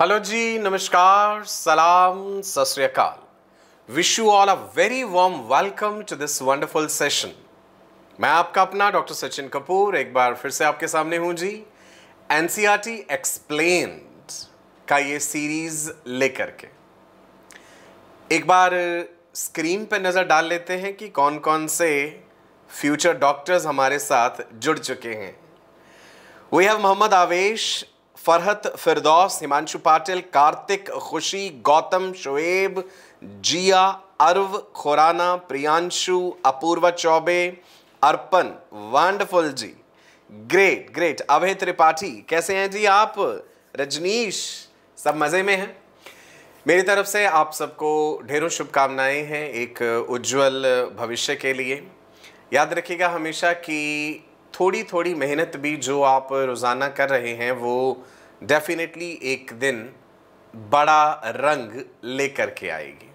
Hello जी नमस्कार सलाम सत wish you all a very warm welcome to this wonderful session मैं आपका अपना डॉक्टर सचिन कपूर एक बार फिर से आपके सामने हूं जी N C R T explain का ये सीरीज लेकर के एक बार स्क्रीन पर नज़र डाल लेते हैं कि कौन कौन से फ्यूचर डॉक्टर्स हमारे साथ जुड़ चुके हैं वी हैव मोहम्मद आवेश फरहत फिरदौस Himanshu Patil Kartik Khushi Gautam Shoaib Jiya Arav Khurana Priyanshu Apoorva Choubey Arpan wonderful ji great great Abhay Tripathi कैसे हैं जी आप रजनीश सब मज़े में हैं मेरी तरफ से आप सबको ढेरों शुभकामनाएं हैं एक उज्जवल भविष्य के लिए याद रखिएगा हमेशा कि थोड़ी थोड़ी मेहनत भी जो आप रोज़ाना कर रहे हैं वो डेफिनेटली एक दिन बड़ा रंग लेकर के आएगी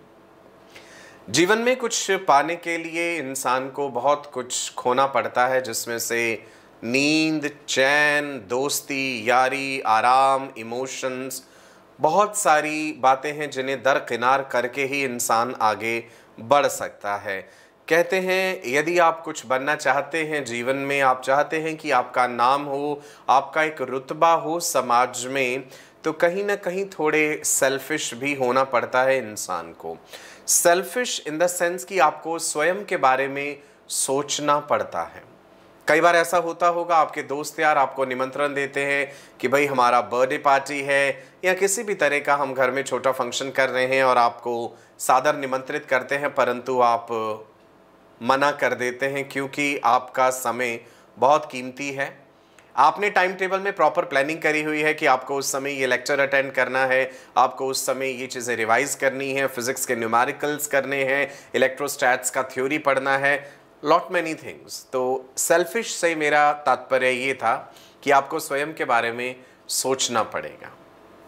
जीवन में कुछ पाने के लिए इंसान को बहुत कुछ खोना पड़ता है जिसमें से नींद चैन दोस्ती यारी आराम इमोशंस बहुत सारी बातें हैं जिन्हें दरकिनार करके ही इंसान आगे बढ़ सकता है कहते हैं यदि आप कुछ बनना चाहते हैं जीवन में आप चाहते हैं कि आपका नाम हो आपका एक रुतबा हो समाज में तो कहीं ना कहीं थोड़े सेल्फिश भी होना पड़ता है इंसान को सेल्फिश इन द सेंस कि आपको स्वयं के बारे में सोचना पड़ता है कई बार ऐसा होता होगा आपके दोस्त यार आपको निमंत्रण देते हैं कि भाई हमारा बर्थडे पार्टी है या किसी भी तरह का हम घर में छोटा फंक्शन कर रहे हैं और आपको सादर निमंत्रित करते हैं परंतु आप मना कर देते हैं क्योंकि आपका समय बहुत कीमती है आपने टाइम टेबल में प्रॉपर प्लानिंग करी हुई है कि आपको उस समय ये लेक्चर अटेंड करना है आपको उस समय ये चीज़ें रिवाइज करनी है फिजिक्स के न्यूमेरिकल्स करने हैं इलेक्ट्रोस्टैट्स का थ्योरी पढ़ना है लॉट मैनी थिंग्स तो सेल्फिश से मेरा तात्पर्य ये था कि आपको स्वयं के बारे में सोचना पड़ेगा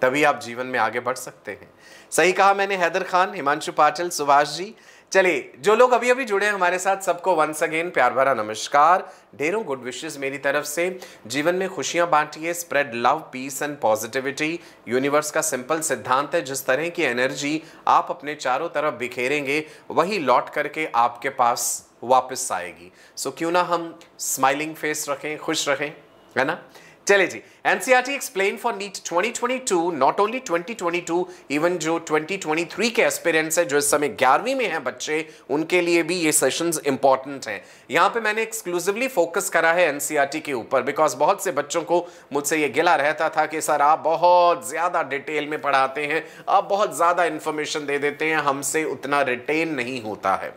तभी आप जीवन में आगे बढ़ सकते हैं सही कहा मैंने हैदर खान हिमांशु पाटिल सुभाष जी चलिए जो लोग अभी अभी जुड़े हैं हमारे साथ सबको वंस अगेन प्यार भरा नमस्कार ढेरों गुड विशेष मेरी तरफ से जीवन में खुशियां बांटिए spread love peace and positivity universe का सिंपल सिद्धांत है जिस तरह की एनर्जी आप अपने चारों तरफ बिखेरेंगे वही लौट करके आपके पास वापस आएगी सो क्यों ना हम स्माइलिंग फेस रखें खुश रखें है ना चले जी NCERT explain for NEET 2022 not only 2022 even जो 2023 के एस्पिरेंट्स हैं जो इस समय ग्यारहवीं में हैं बच्चे उनके लिए भी ये सेशंस इंपॉर्टेंट हैं यहाँ पे मैंने एक्सक्लूसिवली फोकस करा है एनसीआरटी e के ऊपर बिकॉज बहुत से बच्चों को मुझसे ये गिला रहता था कि सर आप बहुत ज़्यादा डिटेल में पढ़ाते हैं आप बहुत ज़्यादा इंफॉर्मेशन दे देते हैं हमसे उतना रिटेन नहीं होता है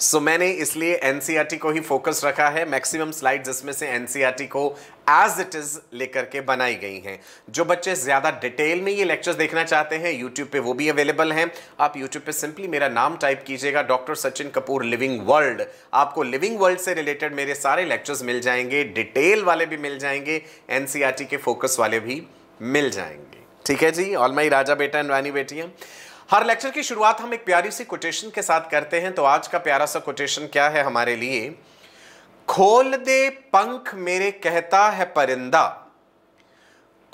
सो so, मैंने इसलिए एनसीईआरटी e को ही फोकस रखा है मैक्सिमम स्लाइड्स इसमें से एनसीईआरटी e को एज इट इज़ लेकर के बनाई गई हैं जो बच्चे ज़्यादा डिटेल में ये लेक्चर्स देखना चाहते हैं यूट्यूब पे वो भी अवेलेबल हैं आप यूट्यूब पे सिंपली मेरा नाम टाइप कीजिएगा doctor Sachin Kapoor living world आपको लिविंग वर्ल्ड से रिलेटेड मेरे सारे लेक्चर्स मिल जाएंगे डिटेल वाले भी मिल जाएंगे एन e के फोकस वाले भी मिल जाएंगे ठीक है जी ऑल माई राजा बेटा एंड रानी बेटियाँ हर लेक्चर की शुरुआत हम एक प्यारी सी कोटेशन के साथ करते हैं तो आज का प्यारा सा कोटेशन क्या है हमारे लिए खोल दे पंख मेरे कहता है परिंदा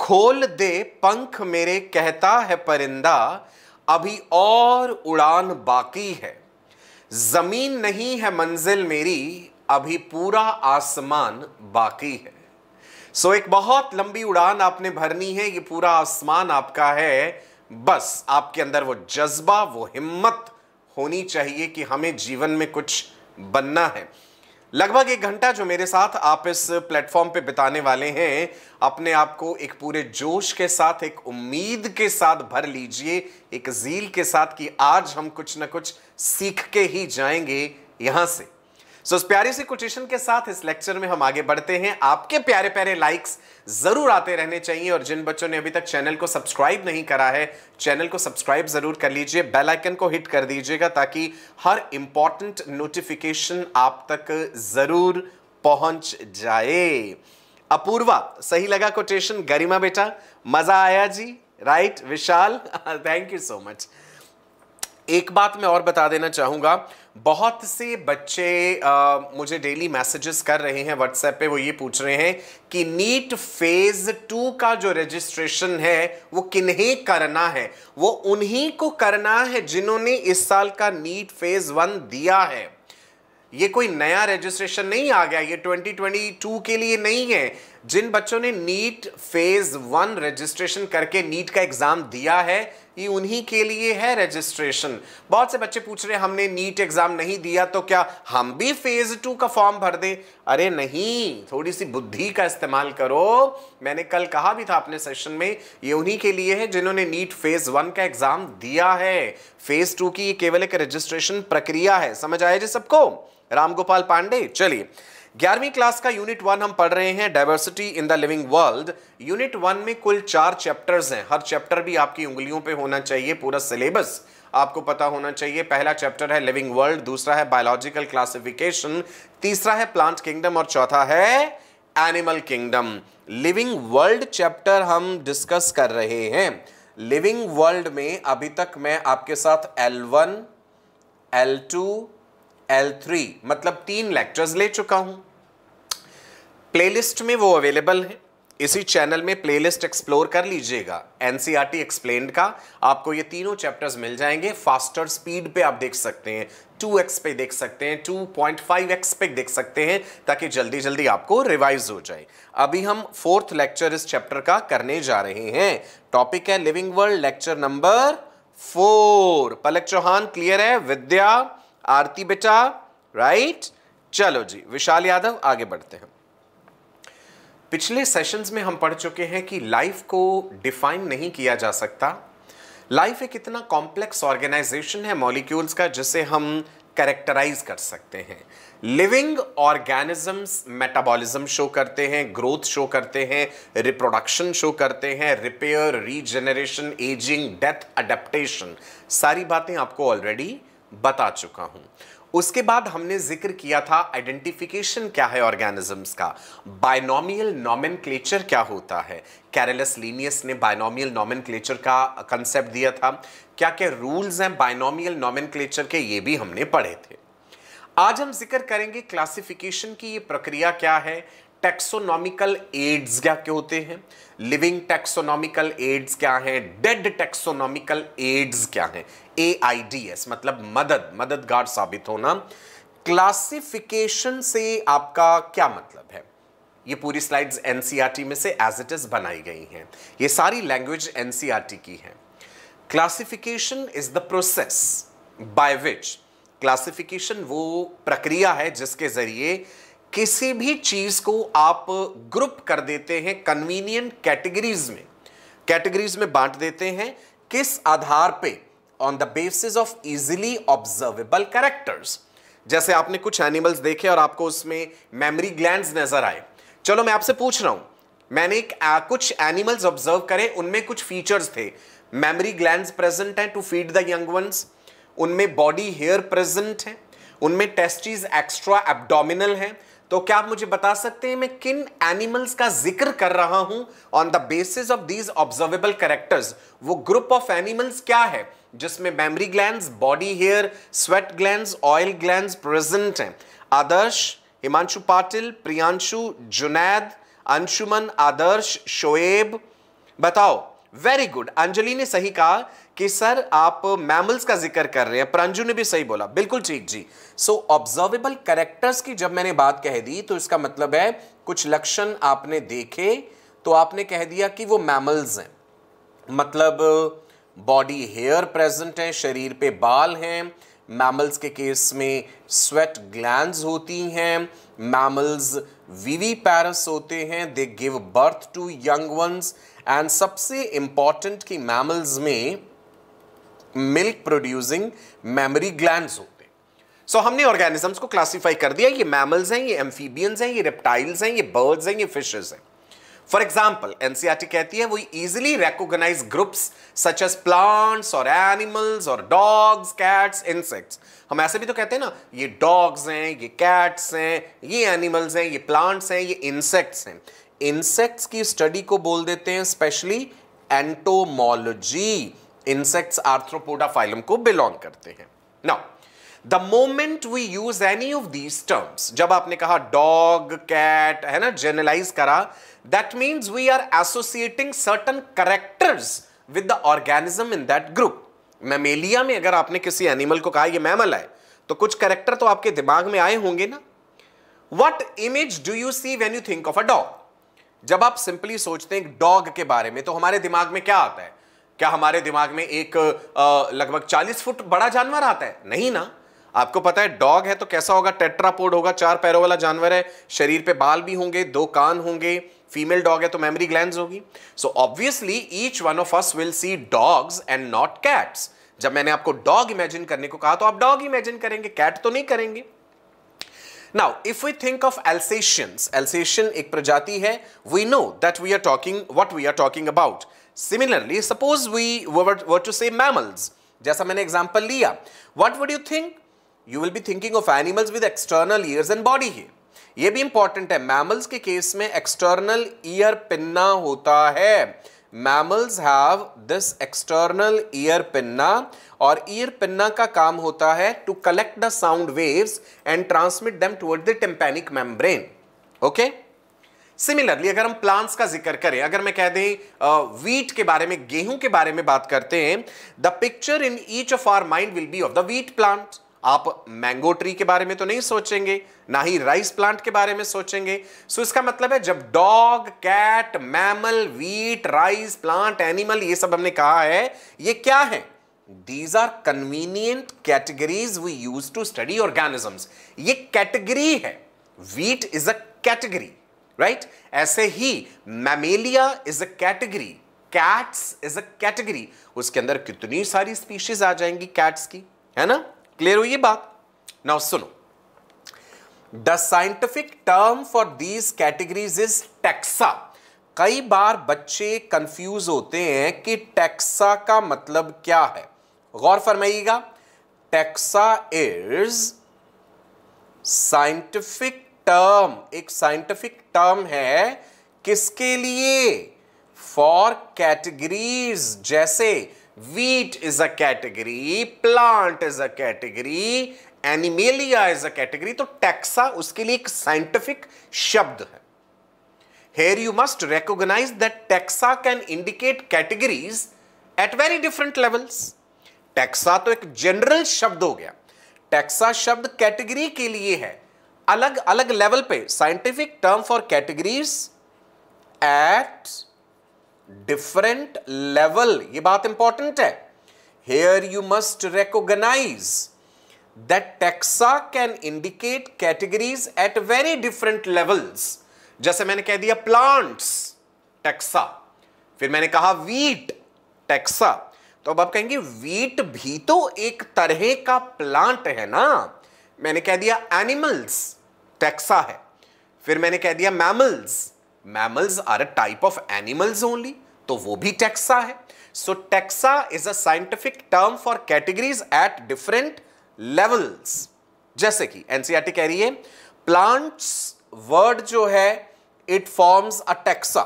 खोल दे पंख मेरे कहता है परिंदा अभी और उड़ान बाकी है जमीन नहीं है मंजिल मेरी अभी पूरा आसमान बाकी है सो so, एक बहुत लंबी उड़ान आपने भरनी है ये पूरा आसमान आपका है बस आपके अंदर वो जज्बा वो हिम्मत होनी चाहिए कि हमें जीवन में कुछ बनना है लगभग एक घंटा जो मेरे साथ आप इस प्लेटफॉर्म पे बिताने वाले हैं अपने आप को एक पूरे जोश के साथ एक उम्मीद के साथ भर लीजिए एक जील के साथ कि आज हम कुछ ना कुछ सीख के ही जाएंगे यहाँ से सो so, प्यारी सी कोटेशन के साथ इस लेक्चर में हम आगे बढ़ते हैं आपके प्यारे प्यारे लाइक्स जरूर आते रहने चाहिए और जिन बच्चों ने अभी तक चैनल को सब्सक्राइब नहीं करा है चैनल को सब्सक्राइब जरूर कर लीजिए बेल आइकन को हिट कर दीजिएगा ताकि हर इंपॉर्टेंट नोटिफिकेशन आप तक जरूर पहुंच जाए अपूर्वा सही लगा कोटेशन गरिमा बेटा मजा आया जी right Vishal thank you so much एक बात मैं और बता देना चाहूँगा बहुत से बच्चे आ, मुझे डेली मैसेजेस कर रहे हैं व्हाट्सएप पे वो ये पूछ रहे हैं कि नीट फेज़ टू का जो रजिस्ट्रेशन है वो किन्हें करना है वो उन्हीं को करना है जिन्होंने इस साल का नीट फेज़ वन दिया है ये कोई नया रजिस्ट्रेशन नहीं आ गया ये 2022 के लिए नहीं है जिन बच्चों ने नीट फेज वन रजिस्ट्रेशन करके नीट का एग्जाम दिया है ये उन्हीं के लिए है रजिस्ट्रेशन बहुत से बच्चे पूछ रहे हमने नीट एग्जाम नहीं दिया तो क्या हम भी फेज टू का फॉर्म भर दें अरे नहीं थोड़ी सी बुद्धि का इस्तेमाल करो मैंने कल कहा भी था अपने सेशन में ये उन्हीं के लिए है जिन्होंने नीट फेज वन का एग्जाम दिया है फेज टू की ये केवल एक रजिस्ट्रेशन प्रक्रिया है समझ आया जी सबको रामगोपाल पांडे चलिए ग्यारहवीं क्लास का यूनिट वन हम पढ़ रहे हैं diversity in the living world unit one में कुल चार चैप्टर्स हैं हर चैप्टर भी आपकी उंगलियों पे होना चाहिए पूरा सिलेबस आपको पता होना चाहिए पहला चैप्टर है लिविंग वर्ल्ड दूसरा है बायोलॉजिकल क्लासिफिकेशन तीसरा है प्लांट किंगडम और चौथा है animal kingdom living world chapter हम डिस्कस कर रहे हैं लिविंग वर्ल्ड में अभी तक मैं आपके साथ L one L two L three मतलब तीन लेक्चर्स ले चुका हूँ प्लेलिस्ट में वो अवेलेबल है इसी चैनल में प्लेलिस्ट एक्सप्लोर कर लीजिएगा एनसीईआरटी एक्सप्लेन e का आपको ये तीनों चैप्टर्स मिल जाएंगे फास्टर स्पीड पे आप देख सकते हैं 2x पे देख सकते हैं 2.5x पे देख सकते हैं ताकि जल्दी जल्दी आपको रिवाइज हो जाए अभी हम फोर्थ लेक्चर इस चैप्टर का करने जा रहे हैं टॉपिक है living world lecture number four Palak Chauhan clear है विद्या आरती बेटा राइट चलो जी विशाल यादव आगे बढ़ते हैं पिछले सेशंस में हम पढ़ चुके हैं कि लाइफ को डिफाइन नहीं किया जा सकता लाइफ एक इतना कॉम्प्लेक्स ऑर्गेनाइजेशन है मॉलिक्यूल्स का जिसे हम कैरेक्टराइज कर सकते हैं लिविंग ऑर्गेनिजम्स मेटाबॉलिज्म शो करते हैं ग्रोथ शो करते हैं रिप्रोडक्शन शो करते हैं repair regeneration ageing death adaptation सारी बातें आपको ऑलरेडी बता चुका हूं उसके बाद हमने जिक्र किया था आइडेंटिफिकेशन क्या है ऑर्गेनिजम्स का बायनोमियल नॉमिन क्या होता है कैरेलस लीनियस ने बायनोमियल नॉमिन का कंसेप्ट दिया था क्या क्या रूल्स हैं बायनोमियल नॉमिन के ये भी हमने पढ़े थे आज हम जिक्र करेंगे क्लासिफिकेशन की ये प्रक्रिया क्या है टेक्सोनॉमिकल एड्स क्या क्या होते हैं लिविंग टेक्सोनॉमिकल एड्स क्या हैं डेड टेक्सोनॉमिकल एड्स क्या हैं ए आई डी एस मतलब मदद मददगार साबित होना क्लासिफिकेशन से आपका क्या मतलब है ये पूरी स्लाइड्स एनसीईआरटी e में से एज इट इज बनाई गई हैं ये सारी लैंग्वेज एनसीईआरटी e की है classification is the process by which classification वो प्रक्रिया है जिसके जरिए किसी भी चीज को आप ग्रुप कर देते हैं कन्वीनियंट कैटेगरीज में कैटेगरीज में बांट देते हैं किस आधार पे on the basis of easily observable characters जैसे आपने कुछ एनिमल्स देखे और आपको उसमें मेमरी ग्लैंड नजर आए चलो मैं आपसे पूछ रहा हूं मैंने एक, आ, कुछ एनिमल्स ऑब्जर्व करे उनमें कुछ फीचर्स थे मेमरी ग्लैंड प्रेजेंट हैं to feed the young ones उनमें बॉडी हेयर प्रेजेंट है उनमें टेस्टीज एक्स्ट्रा एब्डोमिनल हैं तो क्या आप मुझे बता सकते हैं मैं किन एनिमल्स का जिक्र कर रहा हूं on the basis of these observable characters वो ग्रुप ऑफ एनिमल्स क्या है जिसमें memory gland body hair sweat gland oil gland present हैं आदर्श हिमांशु पाटिल प्रियांशु जुनैद अंशुमन आदर्श शोएब बताओ वेरी गुड अंजलि ने सही कहा कि सर आप मैमल्स का जिक्र कर रहे हैं प्रांजु ने भी सही बोला बिल्कुल ठीक जी सो ऑब्जर्वेबल करेक्टर्स की जब मैंने बात कह दी तो इसका मतलब है कुछ लक्षण आपने देखे तो आपने कह दिया कि वो मैमल्स हैं मतलब बॉडी हेयर प्रेजेंट है शरीर पे बाल हैं मैमल्स के केस में स्वेट ग्लैंड होती हैं मैमल्स वीवी पैरस होते हैं they give birth to young ones and सबसे इंपॉर्टेंट कि मैमल्स में मिल्क प्रोड्यूसिंग मेमरी ग्लैंड होते हैं सो so, हमने ऑर्गेनिजम्स को क्लासिफाई कर दिया ये मैमल्स हैं ये एम्फीबियंस हैं ये रेप्टाइल्स हैं ये बर्ड्स हैं ये फिशेज हैं फॉर एग्जाम्पल एनसीआरटी कहती है we easily recognise groups such as plants और एनिमल्स और डॉग्स कैट्स इंसेक्ट्स हम ऐसे भी तो कहते हैं ना ये डॉग्स हैं ये कैट्स हैं ये एनिमल्स हैं ये प्लांट्स हैं ये इंसेक्ट्स हैं इंसेक्ट्स की स्टडी को बोल देते हैं specially entomology insects arthropoda phylum को बिलोंग करते हैं now the moment we use any of these terms जब आपने कहा डॉग कैट है ना जनरलाइज करा that means we are associating certain characters with the organism in that group Mammalia में अगर आपने किसी एनिमल को कहा ये मैमल है तो कुछ करेक्टर तो आपके दिमाग में आए होंगे ना what image do you see when you think of a dog जब आप सिंपली सोचते हैं डॉग के बारे में तो हमारे दिमाग में क्या आता है क्या हमारे दिमाग में एक लगभग 40 फुट बड़ा जानवर आता है नहीं ना आपको पता है डॉग है तो कैसा होगा टेट्रापोड होगा चार पैरों वाला जानवर है शरीर पे बाल भी होंगे दो कान होंगे फीमेल डॉग है तो मेमोरी ग्लैंड होगी so obviously each one of us will see dogs and not cats जब मैंने आपको डॉग इमेजिन करने को कहा तो आप डॉग इमेजिन करेंगे कैट तो नहीं करेंगे now if we think of Alsatians, Alsatian एक प्रजाति है, we know that we are talking what we are talking about similarly suppose we were to say mammals जैसा मैंने एग्जाम्पल लिया, what would you think you will be thinking of animals with external ears and body ही ये भी important है mammals के case में external ear pinna होता है mammals have this external ear pinna और ईयर पिन्ना का काम होता है to collect the sound waves and transmit them toward the tympanic membrane okay similarly अगर हम प्लांट्स का जिक्र करें अगर मैं कह दें वीट के बारे में गेहूं के बारे में बात करते हैं the picture in each of our mind will be of the wheat plant आप मैंगो ट्री के बारे में तो नहीं सोचेंगे ना ही राइस प्लांट के बारे में सोचेंगे सो इसका मतलब है जब dog cat mammal wheat rice plant animal ये सब हमने कहा है ये क्या है these are convenient categories we use to study organisms ये कैटेगरी है wheat is a category right ऐसे ही mammalia is a category cats is a category उसके अंदर कितनी सारी स्पीशीज आ जाएंगी कैट्स की है ना क्लियर हुई ये बात नाउ सुनो the scientific term for these categories is taxa कई बार बच्चे कंफ्यूज होते हैं कि टैक्सा का मतलब क्या है गौर फरमाइएगा टैक्सा इज साइंटिफिक टर्म एक साइंटिफिक टर्म है किसके लिए फॉर कैटेगरीज जैसे wheat is a category, plant is a category, animalia is a category तो टैक्सा उसके लिए एक साइंटिफिक शब्द है here you must recognise that taxa can indicate categories at very different levels taxa तो एक जनरल शब्द हो गया टैक्सा शब्द कैटेगरी के लिए है अलग अलग लेवल पे scientific term for categories at different level ये बात इंपॉर्टेंट है here you must recognise that taxa can indicate categories at very different levels जैसे मैंने कह दिया प्लांट्स टेक्सा फिर मैंने कहा वीट टेक्सा तो अब आप कहेंगे वीट भी तो एक तरह का प्लांट है ना मैंने कह दिया एनिमल्स टेक्सा है फिर मैंने कह दिया mammals mammals are a type of animals only तो वो भी टेक्सा है so taxa is a scientific term for categories at different levels जैसे कि एनसीआरटी e कह रही है प्लांट्स वर्ड जो है it forms a taxa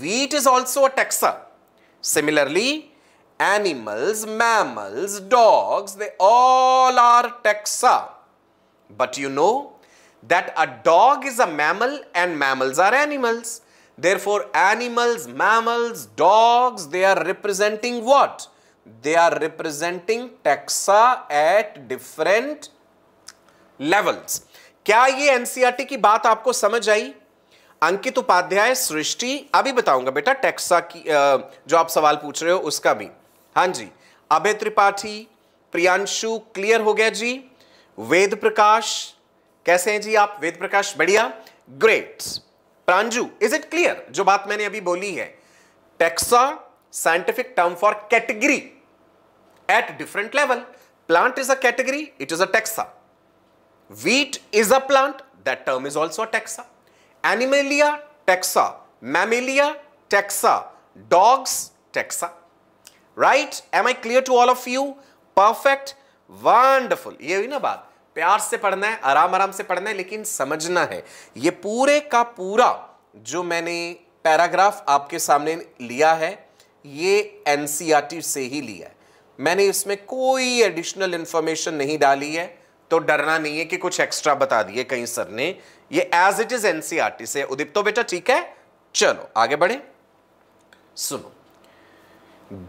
wheat is also a taxa similarly animals mammals dogs they all are taxa but you know that a dog is a mammal and mammals are animals. Therefore, animals, mammals, dogs, they are representing what? They are representing taxa at different levels. क्या ये NCERT की बात आपको समझ आई अंकित उपाध्याय सृष्टि अभी बताऊंगा बेटा taxa की जो आप सवाल पूछ रहे हो उसका भी हां जी अभय त्रिपाठी प्रियांशु क्लियर हो गया जी वेद प्रकाश कैसे हैं जी आप वेद प्रकाश बढ़िया great Pranju is it clear जो बात मैंने अभी बोली है taxa scientific term for category at different level plant is a category it is a taxa wheat is a plant that term is also taxa animalia taxa mammalia taxa dogs taxa right am I clear to all of you perfect wonderful ये हुई ना बात प्यार से पढ़ना है आराम आराम से पढ़ना है लेकिन समझना है ये पूरे का पूरा जो मैंने पैराग्राफ आपके सामने लिया है ये एन से ही लिया है मैंने इसमें कोई एडिशनल इंफॉर्मेशन नहीं डाली है तो डरना नहीं है कि कुछ एक्स्ट्रा बता दिए कहीं सर ने ये एज इट इज एनसीआरटी से तो बेटा ठीक है चलो आगे बढ़े सुनो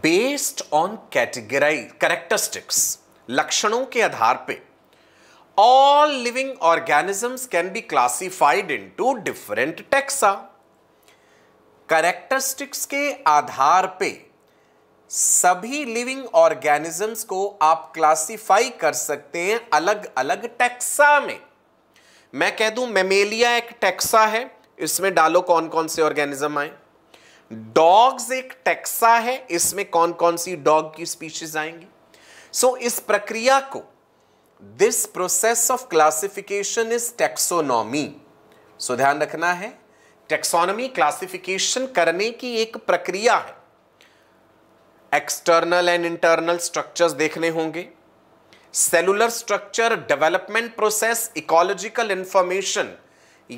बेस्ड ऑन कैटेगराइज करेक्टरिस्टिक्स लक्षणों के आधार पे all living organisms can be classified into different taxa characteristics के आधार पे सभी लिविंग ऑर्गेनिजम्स को आप क्लासिफाई कर सकते हैं अलग अलग टैक्सा में मैं कह दूं मेमेलिया एक टेक्सा है इसमें डालो कौन कौन से ऑर्गेनिज्म आए डॉग्स एक टैक्सा है इसमें कौन कौन सी डॉग की स्पीशीज आएंगी सो so, इस प्रक्रिया को this process of classification is taxonomy so ध्यान रखना है टेक्सोनॉमी क्लासिफिकेशन करने की एक प्रक्रिया है एक्सटर्नल एंड इंटरनल स्ट्रक्चर्स देखने होंगे cellular structure development process ecological information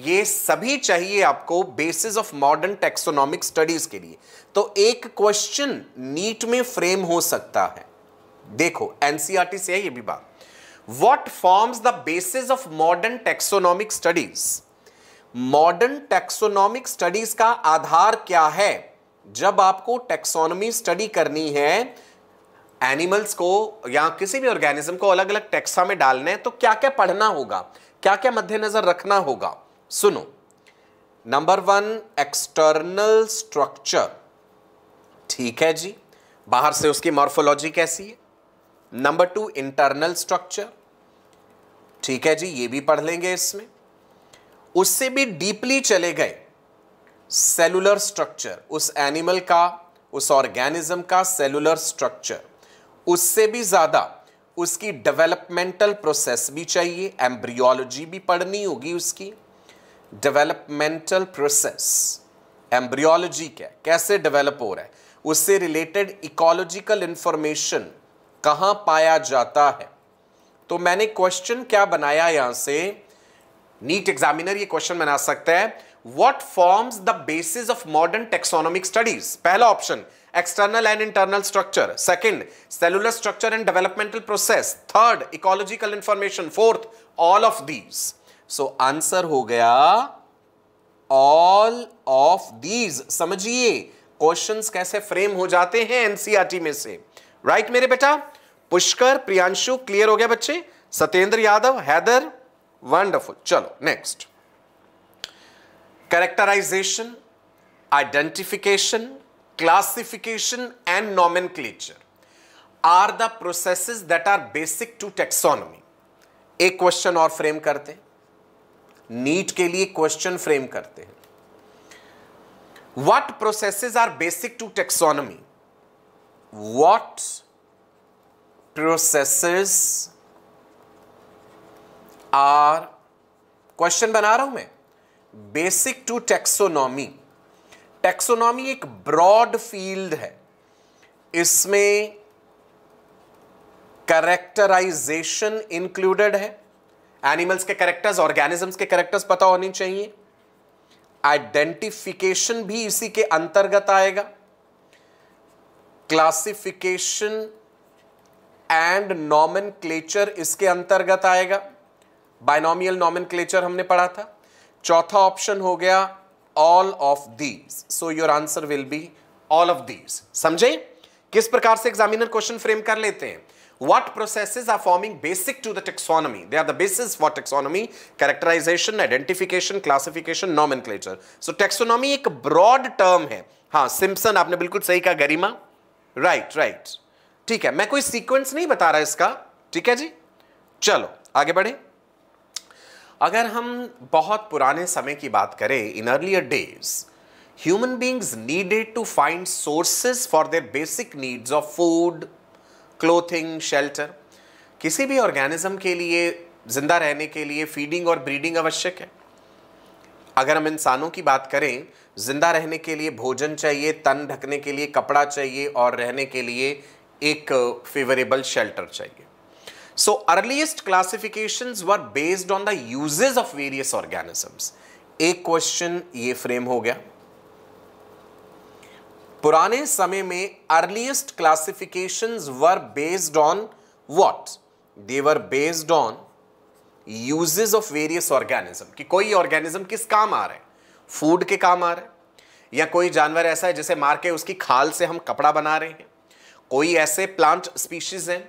ये सभी चाहिए आपको basis of modern taxonomic studies के लिए तो एक क्वेश्चन नीट में फ्रेम हो सकता है देखो एनसीआरटी e से है ये भी बात what forms the basis of modern taxonomic studies modern taxonomic studies का आधार क्या है जब आपको टेक्सोनॉमी स्टडी करनी है एनिमल्स को या किसी भी ऑर्गेनिज्म को अलग अलग टैक्सा में डालना है तो क्या क्या पढ़ना होगा क्या क्या मद्देनजर रखना होगा सुनो नंबर वन एक्सटर्नल स्ट्रक्चर ठीक है जी बाहर से उसकी मॉर्फोलॉजी कैसी है नंबर टू इंटरनल स्ट्रक्चर ठीक है जी ये भी पढ़ लेंगे इसमें उससे भी डीपली चले गए सेलुलर स्ट्रक्चर उस एनिमल का उस ऑर्गेनिज्म का सेलुलर स्ट्रक्चर उससे भी ज़्यादा उसकी डेवलपमेंटल प्रोसेस भी चाहिए एम्ब्रियोलॉजी भी पढ़नी होगी उसकी डेवलपमेंटल प्रोसेस एम्ब्रियोलॉजी क्या कैसे डेवलप हो रहा है उससे रिलेटेड इकोलॉजिकल इंफॉर्मेशन कहां पाया जाता है तो मैंने क्वेश्चन क्या बनाया यहां से नीट एग्जामिनर ये क्वेश्चन बना सकता है what forms the basis of modern taxonomic studies पहला option external and internal structure second cellular structure and developmental process third ecological information fourth all of these so answer हो गया all of these समझिए questions कैसे frame हो जाते हैं NCERT e में से राइट right, मेरे बेटा पुष्कर प्रियांशु क्लियर हो गया बच्चे सत्येंद्र यादव हैदर वंडरफुल चलो next characterisation identification classification and nomenclature are the process that are basic to taxonomy एक क्वेश्चन और फ्रेम करते नीट के लिए क्वेश्चन फ्रेम करते हैं what process are basic to taxonomy what processes are question बना रहा हूं मैं बेसिक टू टेक्सोनॉमी टेक्सोनॉमी एक ब्रॉड फील्ड है इसमें करेक्टराइजेशन इंक्लूडेड है एनिमल्स के करेक्टर्स ऑर्गेनिजम्स के करेक्टर्स पता होने चाहिए आइडेंटिफिकेशन भी इसी के अंतर्गत आएगा क्लासिफिकेशन एंड नॉमन इसके अंतर्गत आएगा बाइनोमियल नॉमन हमने पढ़ा था चौथा ऑप्शन हो गया all of these so your answer will be all of these समझे किस प्रकार से एग्जामिनर क्वेश्चन फ्रेम कर लेते हैं what processes are forming basic to the taxonomy they are the basis for taxonomy characterization identification classification nomenclature so taxonomy एक broad term है हाँ सिम्पसन आपने बिल्कुल सही कहा गरिमा right, राइट right. ठीक है मैं कोई सीक्वेंस नहीं बता रहा इसका ठीक है जी चलो आगे बढ़े अगर हम बहुत पुराने समय की बात करें in earlier days human beings needed to find sources for their basic needs of food clothing shelter किसी भी ऑर्गेनिज्म के लिए जिंदा रहने के लिए फीडिंग और ब्रीडिंग आवश्यक है अगर हम इंसानों की बात करें जिंदा रहने के लिए भोजन चाहिए तन ढकने के लिए कपड़ा चाहिए और रहने के लिए एक फेवरेबल uh, शेल्टर चाहिए so earliest classification were based on the usages of various organisms एक क्वेश्चन ये फ्रेम हो गया पुराने समय में earliest classification were based on what they were based on usages of various organism कि कोई ऑर्गेनिज्म किस काम आ रहा है फूड के काम आ रहे हैं या कोई जानवर ऐसा है जिसे मार के उसकी खाल से हम कपड़ा बना रहे हैं कोई ऐसे प्लांट स्पीशीज हैं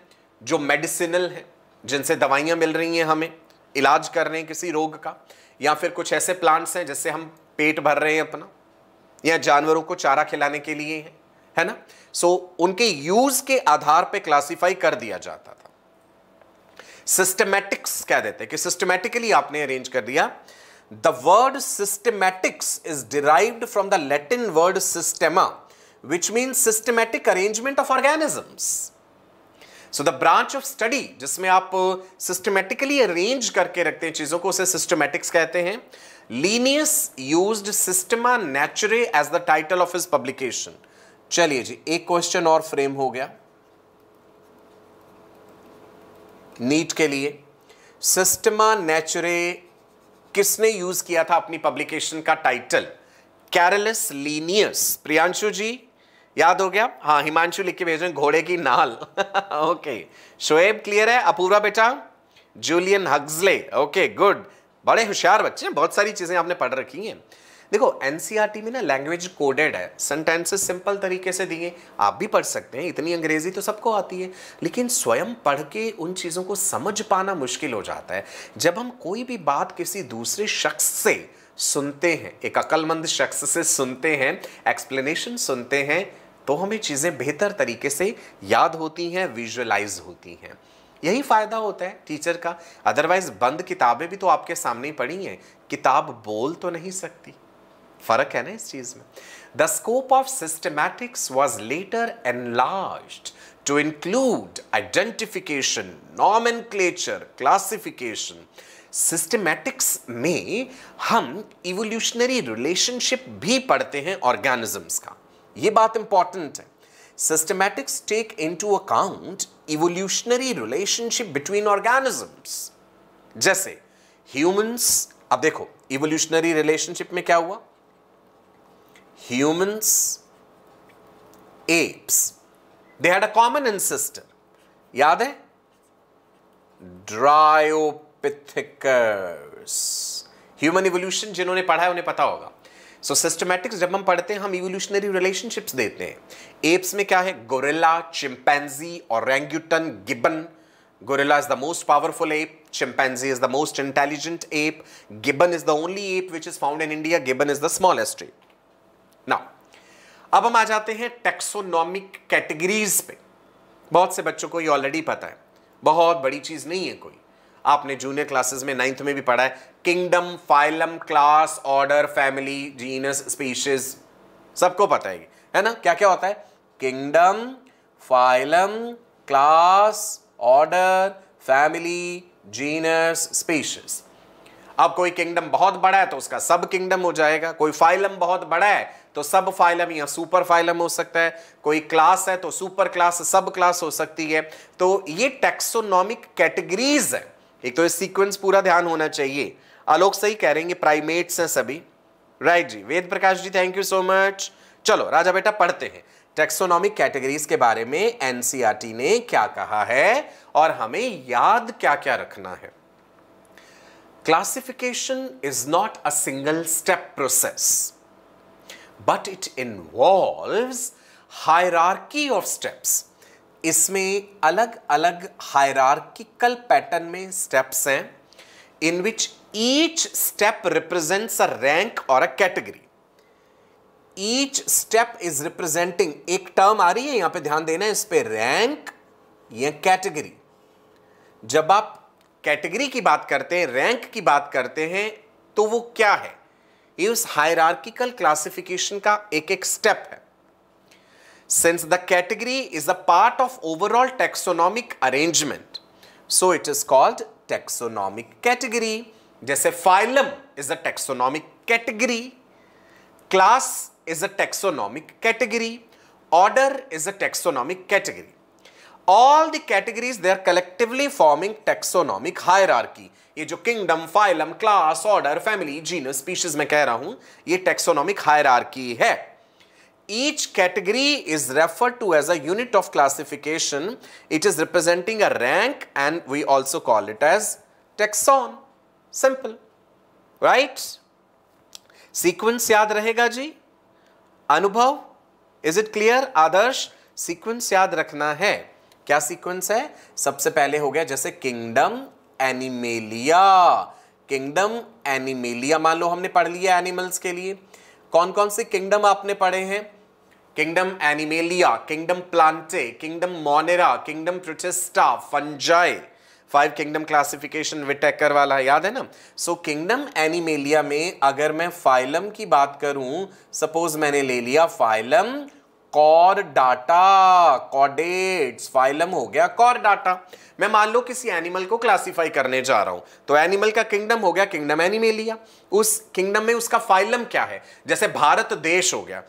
जो मेडिसिनल हैं जिनसे दवाइयां मिल रही हैं हमें इलाज कर रहे हैं किसी रोग का या फिर कुछ ऐसे प्लांट्स हैं जिससे हम पेट भर रहे हैं अपना या जानवरों को चारा खिलाने के लिए है, है ना सो so, उनके यूज के आधार पर क्लासीफाई कर दिया जाता था सिस्टमैटिक्स कह देते कि सिस्टमैटिकली आपने अरेंज कर दिया the word systematics is derived from the Latin word systema which means systematic arrangement of organisms. So the branch of study जिसमें आप सिस्टमेटिकली uh, अरेंज करके रखते हैं चीजों को उसे सिस्टमैटिक्स कहते हैं Linnaeus used Systema Naturae as the title of his publication चलिए जी एक क्वेश्चन और फ्रेम हो गया नीट के लिए सिस्टमा नेचुरे किसने यूज किया था अपनी पब्लिकेशन का title Carolus Linnaeus Priyanshu ji याद हो गया हाँ हिमांशु लिख के भेज रहे घोड़े की नाल ओके शोएब क्लियर है अपूर्वा बेटा जूलियन हग्जले ओके गुड बड़े होशियार बच्चे हैं बहुत सारी चीज़ें आपने पढ़ रखी हैं देखो एनसीआरटी e में ना लैंग्वेज कोडेड है सेंटेंसेस सिंपल तरीके से दिए आप भी पढ़ सकते हैं इतनी अंग्रेजी तो सबको आती है लेकिन स्वयं पढ़ के उन चीज़ों को समझ पाना मुश्किल हो जाता है जब हम कोई भी बात किसी दूसरे शख्स से सुनते हैं एक अक्लमंद शख्स से सुनते हैं एक्सप्लेनेशन सुनते हैं तो हमें चीज़ें बेहतर तरीके से याद होती हैं विजुअलाइज होती हैं यही फ़ायदा होता है टीचर का अदरवाइज बंद किताबें भी तो आपके सामने ही पड़ी हैं किताब बोल तो नहीं सकती फ़र्क है ना इस चीज़ में the scope of systematics was later last to include identification and क्लेचर क्लासिफिकेशन सिस्टमैटिक्स में हम इवोल्यूशनरी रिलेशनशिप भी पढ़ते हैं ऑर्गेनिजम्स का ये बात इंपॉर्टेंट है systematics take into account evolutionary relationship between organisms जैसे ह्यूमंस अब देखो इवोल्यूशनरी रिलेशनशिप में क्या हुआ humans apes they had a common ancestor याद है ड्रायोप पिथिकर्स ह्यूमन इवोल्यूशन जिन्होंने पढ़ा है उन्हें पता होगा सो so, सिस्टमैटिक्स जब हम पढ़ते हैं हम इवोल्यूशनरी रिलेशनशिप्स देते हैं एप्स में क्या है गोरेला चिंपैंजी और orangutan gibbon Gorilla is the most powerful ape Chimpanzee is the most intelligent ape gibbon is the only ape which is found in India gibbon is the smallest ape now अब हम आ जाते हैं taxonomic categories पे बहुत से बच्चों को ये ऑलरेडी पता है बहुत बड़ी चीज़ नहीं है कोई आपने जूनियर क्लासेस में नाइन्थ में भी पढ़ा है kingdom phylum class order family genus species सबको पता है है ना क्या क्या होता है kingdom phylum class order family genus species अब कोई किंगडम बहुत बड़ा है तो उसका सब किंगडम हो जाएगा कोई फाइलम बहुत बड़ा है तो सब फाइलम या सुपर फाइलम हो सकता है कोई क्लास है तो सुपर क्लास सब क्लास हो सकती है तो ये टेक्सोनॉमिक कैटेगरीज है एक तो इस सीक्वेंस पूरा ध्यान होना चाहिए आलोक सही कह रहे हैं प्राइमेट्स हैं सभी राइट जी Ved Prakash ji thank you so much चलो राजा बेटा पढ़ते हैं टेक्सोनॉमिक कैटेगरीज के बारे में एनसीआरटी e ने क्या कहा है और हमें याद क्या क्या रखना है classification is not a single step process but it involve hierarchy of steps इसमें अलग अलग हायरार्किकल पैटर्न में स्टेप्स हैं in which each step represents a rank और a category each step is representing एक टर्म आ रही है यहां पे ध्यान देना है इस पर रैंक या कैटेगरी जब आप कैटेगरी की बात करते हैं रैंक की बात करते हैं तो वो क्या है ये उस हायरार्किकल क्लासिफिकेशन का एक एक स्टेप है Since the category is a part of overall taxonomic arrangement, so it is called taxonomic category. jaise phylum is a taxonomic category, class is a taxonomic category, order is a taxonomic category. all the categories they are collectively forming taxonomic hierarchy ये जो kingdom phylum class order family genus species में कह रहा हूं ये taxonomic hierarchy है each category is referred to as a unit of classification. It is representing a rank and we also call it as taxon. Simple. Right? Sequence yaad rahega ji anubhav is it clear adarsh sequence याद रखना है क्या sequence है सबसे पहले हो गया जैसे किंगडम एनिमेलिया किंगडम एनिमेलिया मान लो हमने पढ़ लिया एनिमल्स के लिए कौन कौन से किंगडम आपने पढ़े हैं kingdom animalia kingdom Plantae kingdom Monera kingdom protista fungi five kingdom classification Whittaker वाला याद है ना सो किंगडम एनिमेलिया में अगर मैं फाइलम की बात करूं सपोज मैंने ले लिया phylum chordata chordates phylum हो गया कॉर डाटा मैं मान लो किसी एनिमल को क्लासिफाई करने जा रहा हूं तो एनिमल का किंगडम हो गया किंगडम एनिमेलिया उस किंगडम में उसका फाइलम क्या है जैसे भारत देश हो गया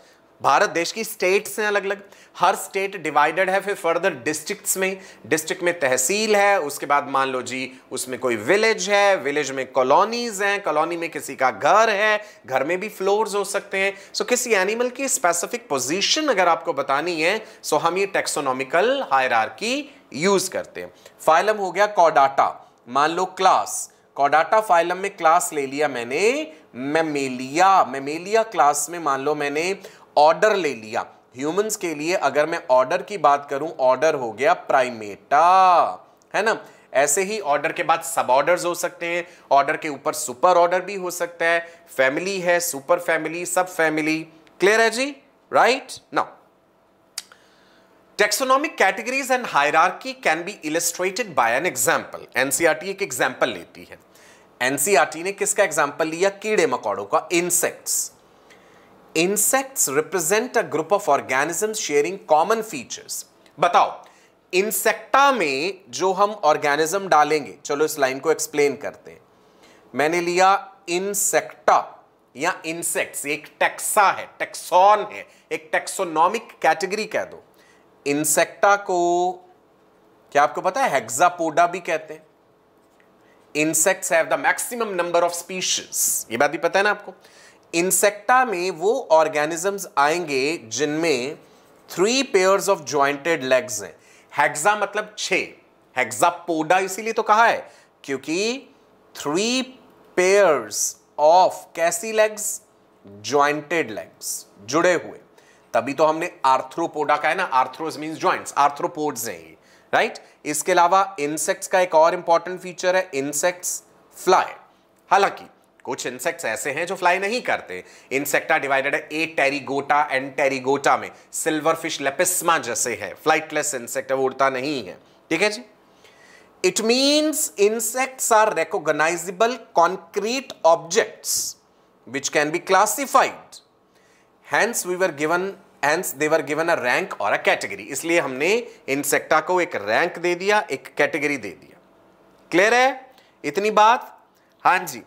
भारत देश की स्टेट्स हैं अलग अलग हर स्टेट डिवाइडेड है फिर फर्दर डिस्ट्रिक्ट्स में डिस्ट्रिक्ट में तहसील है उसके बाद मान लो जी उसमें कोई विलेज है विलेज में कॉलोनीज हैं कॉलोनी में किसी का घर है घर में भी फ्लोर्स हो सकते हैं सो so, किसी एनिमल की स्पेसिफिक पोजीशन अगर आपको बतानी है सो so हम ये टेक्सोनॉमिकल हायरार्की यूज करते हैं फाइलम हो गया कॉडाटा मान लो क्लास कॉडाटा फाइलम में क्लास ले लिया मैंने मेमेलिया मेमेलिया क्लास में मान लो मैंने ऑर्डर ले लिया ह्यूमंस के लिए अगर मैं ऑर्डर की बात करूं ऑर्डर हो गया प्राइमेटा है ना ऐसे ही ऑर्डर के बाद सब ऑर्डर हो सकते हैं ऑर्डर के ऊपर सुपर ऑर्डर भी हो सकता है फैमिली है super family sub family clear है जी right now taxonomic categories and hierarchy can be illustrated by an example NCERT एक एग्जाम्पल लेती है एनसीआरटी e ने किसका एग्जाम्पल लिया कीड़े मकौड़ों का insects insects represent a group of organisms sharing common features बताओ इंसेक्टा में जो हम ऑर्गेनिज्म डालेंगे चलो इस लाइन को एक्सप्लेन करते हैं मैंने लिया इंसेक्टा या इंसेक्ट्स एक टेक्सा है टेक्सोन है एक टेक्सोनॉमिक कैटेगरी कह दो इंसेक्टा को क्या आपको पता है हेक्सापोडा भी कहते हैं insects have the maximum number of species ये बात भी पता है ना आपको इंसेक्टा में वो ऑर्गेनिजम्स आएंगे जिनमें three pairs of jointed legs हैं हेक्सा मतलब छः इसीलिए तो कहा है क्योंकि थ्री पेयर्स ऑफ कैसी लेग्स ज्वाइंटेड लेग्स जुड़े हुए तभी तो हमने आर्थ्रोपोडा का है ना आर्थ्रोज मीन ज्वाइंट आर्थ्रोपोड्स हैं ये राइट इसके अलावा इंसेक्ट्स का एक और इंपॉर्टेंट फीचर है इंसेक्ट्स फ्लाई हालांकि कुछ इंसेक्ट्स ऐसे हैं जो फ्लाई नहीं करते इंसेक्टा डिवाइडेड है ए टेरिगोटा एंड टेरिगोटा में सिल्वर फिश लेपिस्मा जैसे है फ्लाइटलेस इंसेक्ट उड़ता नहीं है ठीक है जी it means insects are recognisable concrete objects which can be classified hence we were given hence they were given a rank और अ कैटेगरी इसलिए हमने इंसेक्टा को एक रैंक दे दिया एक कैटेगरी दे दिया क्लियर है इतनी बात हाँ जी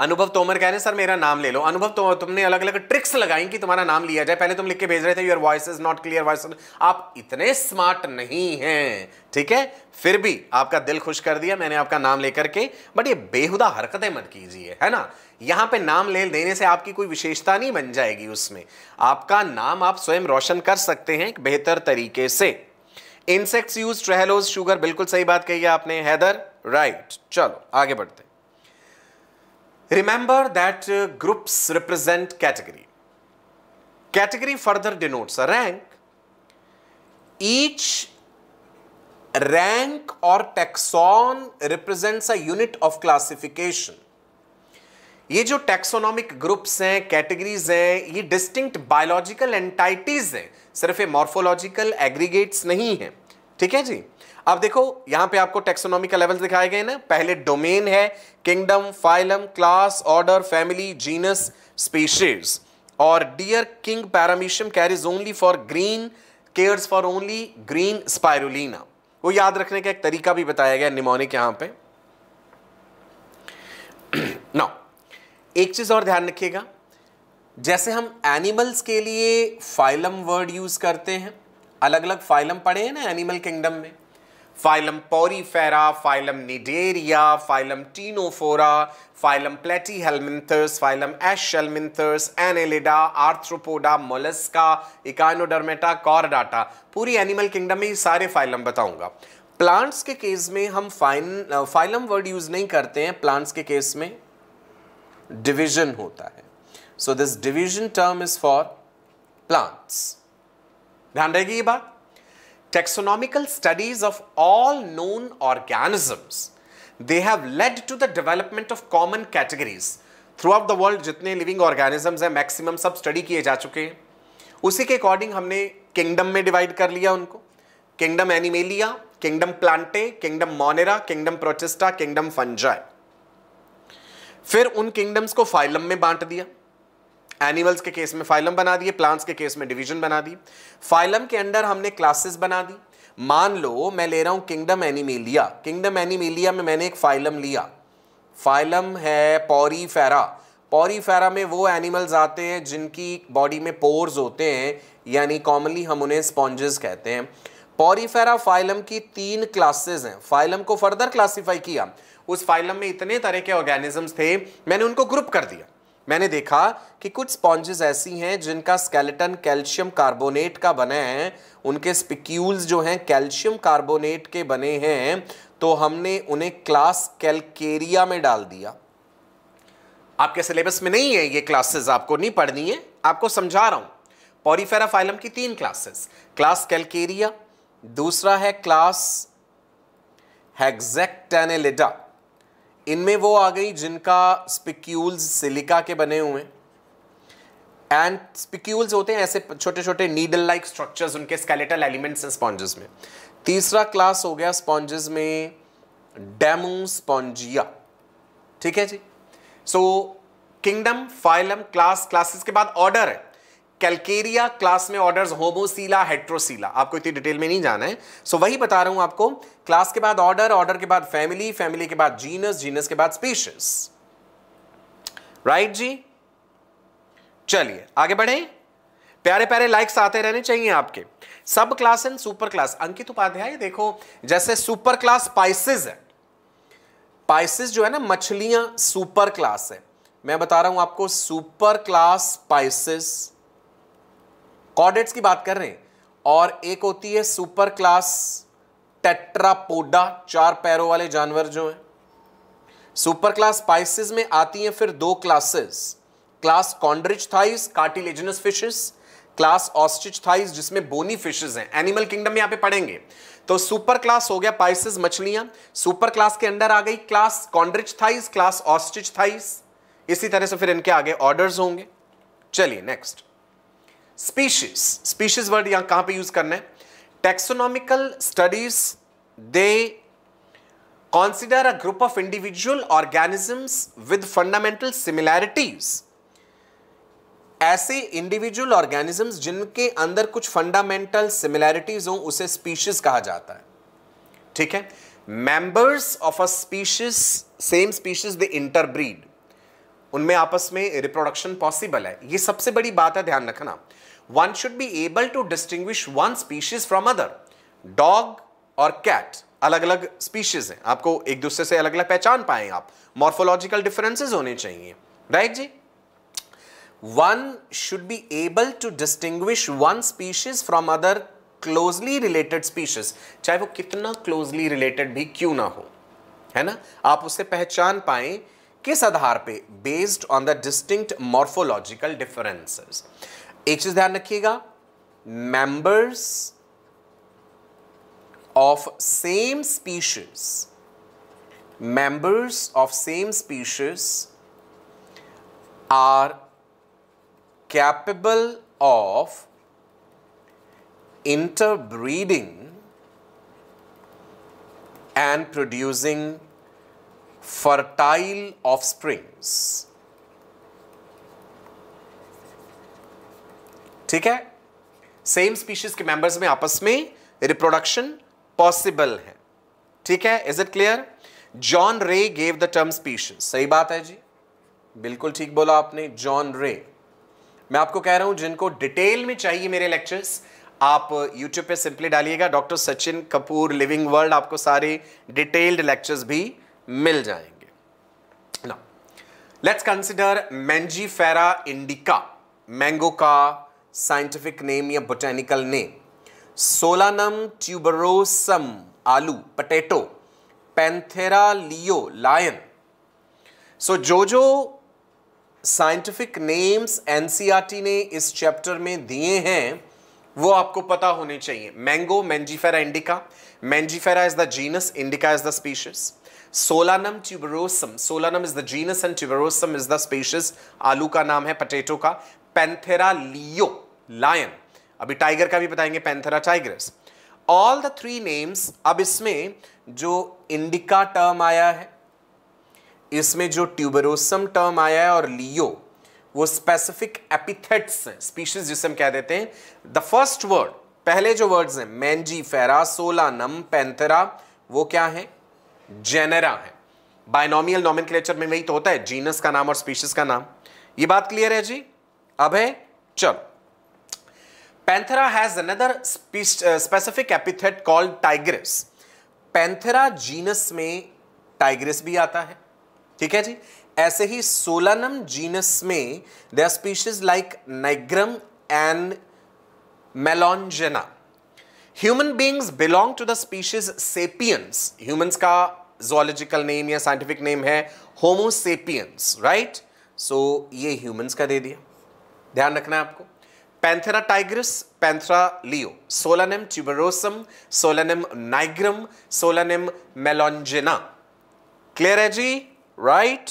अनुभव तोमर कह रहे हैं सर मेरा नाम ले लो अनुभव तो, तुमने अलग अलग ट्रिक्स लगाई कि तुम्हारा नाम लिया जाए पहले तुम लिख के भेज रहे थे your voice is not clear voice आप इतने स्मार्ट नहीं हैं ठीक है फिर भी आपका दिल खुश कर दिया मैंने आपका नाम लेकर के बट ये बेहुदा हरकतें मत कीजिए है ना यहाँ पे नाम ले देने से आपकी कोई विशेषता नहीं बन जाएगी उसमें आपका नाम आप स्वयं रोशन कर सकते हैं बेहतर तरीके से इंसेक्ट्स यूज ट्रेहलोज शुगर बिल्कुल सही बात कही है आपने हैदर राइट चलो आगे बढ़ते Remember that uh, groups represent category. Category further denotes a rank. Each rank or taxon represents a unit of classification. ये जो टैक्सोनॉमिक ग्रुप्स हैं कैटेगरीज हैं ये डिस्टिंक्ट बायोलॉजिकल एंटाइटीज हैं सिर्फ ये मॉर्फोलॉजिकल एग्रीगेट्स नहीं हैं ठीक है जी अब देखो यहां पे आपको टेक्सोनॉमी का लेवल दिखाए गए ना पहले डोमेन है kingdom phylum class order family genus species और dear king paramecium carries only for green cares for only green स्पायरोना वो याद रखने का एक तरीका भी बताया गया निमोनिक यहां पे नौ एक चीज और ध्यान रखिएगा जैसे हम एनिमल्स के लिए फाइलम वर्ड यूज करते हैं अलग अलग फाइलम पड़े हैं ना एनिमल किंगडम में phylum porifera phylum cnidaria phylum ctenophora phylum platyhelminthes phylum aschelminthes annelida arthropoda mollusca echinodermata chordata पूरी एनिमल किंगडम में ये सारे फाइलम बताऊंगा प्लांट्स के केस में हम फाइन फाइलम वर्ड यूज़ नहीं करते हैं प्लांट्स के केस में डिविजन होता है so this division term is for plants ध्यान रहेगी ये बात taxonomical studies of all known organisms, they have led to the development of common categories. Throughout the world जितने लिविंग ऑर्गेनिजम्स हैं मैक्सिमम सब स्टडी किए जा चुके हैं उसी के अकॉर्डिंग हमने किंगडम में डिवाइड कर लिया उनको kingdom animalia kingdom Plantae kingdom Monera kingdom Protista kingdom Fungi फिर उन किंगडम्स को फाइलम में बांट दिया एनिमल्स के केस में फाइलम बना दिए प्लांट्स के केस में डिवीजन बना दी फाइलम के अंडर हमने क्लासेस बना दी मान लो मैं ले रहा हूं किंगडम एनिमेलिया किंगडम एनिमेलिया में मैंने एक फाइलम लिया फाइलम है पौरी फेरा पौरी फेरा में वो एनिमल्स आते हैं जिनकी बॉडी में पोर्स होते हैं यानी कॉमनली हम उन्हें स्पॉन्जेस कहते हैं पॉरीफेरा फाइलम की तीन क्लासेस हैं फाइलम को फर्दर क्लासीफाई किया उस फाइलम में इतने तरह के ऑर्गेनिजम्स थे मैंने उनको ग्रुप कर दिया मैंने देखा कि कुछ स्पॉन्जेस ऐसी हैं जिनका स्केलेटन कैल्शियम कार्बोनेट का बना है उनके स्पिक्यूल्स जो हैं कैल्शियम कार्बोनेट के बने हैं तो हमने उन्हें क्लास कैलकेरिया में डाल दिया आपके सिलेबस में नहीं है ये क्लासेस आपको नहीं पढ़नी है आपको समझा रहा हूं पॉरीफेरा फाइलम की तीन क्लासेस क्लास कैलकेरिया दूसरा है क्लास हेक्जेक्टेनेलिडा इनमें वो आ गई जिनका स्पिक्यूल्स सिलिका के बने हुए हैं एंड स्पिक्यूल्स होते हैं ऐसे छोटे छोटे नीडल लाइक स्ट्रक्चर्स उनके स्केलेटल एलिमेंट्स हैं स्पॉन्जेस में तीसरा क्लास हो गया स्पॉन्जेस में डेमो स्पॉन्जिया ठीक है जी so kingdom phylum class classes के बाद ऑर्डर है कैलकेरिया क्लास में ऑर्डर्स होमोसीला हेट्रोसीला आपको इतनी डिटेल में नहीं जाना है सो so, वही बता रहा हूं आपको क्लास के बाद ऑर्डर ऑर्डर के बाद फैमिली फैमिली के बाद जीनस जीनस के बाद स्पीशीज राइट right, जी चलिए आगे बढ़े प्यारे प्यारे लाइक्स आते रहने चाहिए आपके सब class and super class Ankit Upadhyay देखो जैसे सुपर क्लास स्पाइसिस है स्पाइसिस जो है ना मछलियां सुपर क्लास है मैं बता रहा हूं आपको सुपर क्लास स्पाइसिस कॉर्डेट्स की बात कर रहे हैं और एक होती है सुपर क्लास टेट्रापोडा चार पैरों वाले जानवर जो हैं सुपर क्लास स्पाइसिस में आती हैं फिर दो classes class Chondrichthyes cartilaginous fishes class Osteichthyes जिसमें बोनी फिशेस हैं एनिमल किंगडम में यहां पे पढ़ेंगे तो सुपर क्लास हो गया पाइसिस मछलियां सुपर क्लास के अंदर आ गई class Chondrichthyes class Osteichthyes इसी तरह से फिर इनके आगे ऑर्डर्स होंगे चलिए नेक्स्ट स्पीशीज स्पीशीज वर्ड यहां कहां पे यूज करना है taxonomical studies they consider a group of individual organisms with fundamental similarities ऐसे इंडिविजुअल ऑर्गेनिजम्स जिनके अंदर कुछ फंडामेंटल सिमिलैरिटीज हो उसे स्पीशीज कहा जाता है ठीक है members of a species same species they interbreed उनमें आपस में रिप्रोडक्शन पॉसिबल है ये सबसे बड़ी बात है ध्यान रखना one should be able to distinguish one species from other. Dog or cat अलग अलग स्पीशीज हैं आपको एक दूसरे से अलग अलग पहचान पाए आप मॉर्फोलॉजिकल डिफरेंसेस होने चाहिए राइट जी one should be able to distinguish one species from other closely related species चाहे वो कितना क्लोजली रिलेटेड भी क्यों ना हो है ना आप उसे पहचान पाए किस आधार पे based on the distinct morphological differences एक चीज ध्यान रखिएगा members of same species members of same species are capable of interbreeding and producing fertile offsprings. ठीक है सेम स्पीशीज के मेंबर्स में आपस में रिप्रोडक्शन पॉसिबल है ठीक है is it clear John Ray gave the term species सही बात है जी बिल्कुल ठीक बोला आपने जॉन रे मैं आपको कह रहा हूं जिनको डिटेल में चाहिए मेरे लेक्चर्स आप यूट्यूब पे सिंपली डालिएगा doctor Sachin Kapoor living world आपको सारे डिटेल्ड लेक्चर्स भी मिल जाएंगे let's consider Mangifera indica mango का साइंटिफिक नेम या बोटेनिकल नेम सोलानम ट्यूबरोसम आलू potato Panthera leo lion so जो जो साइंटिफिक नेम्स एनसीईआरटी ने इस चैप्टर में दिए हैं वो आपको पता होने चाहिए mango Mangifera indica Mangifera is the genus indica is the species Solanum tuberosum Solanum is the genus and tuberosum is the species आलू का नाम है पटेटो का पैंथेरा लियो लायन अभी टाइगर का भी बताएंगे Panthera tigris all the three names अब इसमें जो इंडिका टर्म आया है इसमें जो ट्यूबरोसम टर्म आया है और लियो वो स्पेसिफिक एपिथेट्स हैं स्पीशीज जिसे हम कह देते हैं द फर्स्ट वर्ड पहले जो वर्ड्स हैं मैंजी फेरा नम पेंथेरा वो क्या है जेनेरा है बायनोमियल नॉमिन में वही तो होता है जीनस का नाम और स्पीशीज का नाम ये बात क्लियर है जी अब है चल Panthera has another specific epithet called tigris Panthera genus में टाइग्रेस भी आता है ठीक है जी ऐसे ही सोलानम जीनस में they are species like nigrum and melongena human beings belong to the species sapiens humans का जोलॉजिकल नेम या साइंटिफिक नेम है होमोसेपियंस राइट सो ये ह्यूमंस का दे दिया ध्यान रखना है आपको Panthera tigris Panthera leo Solanum tuberosum Solanum nigrum Solanum melongena clear है जी right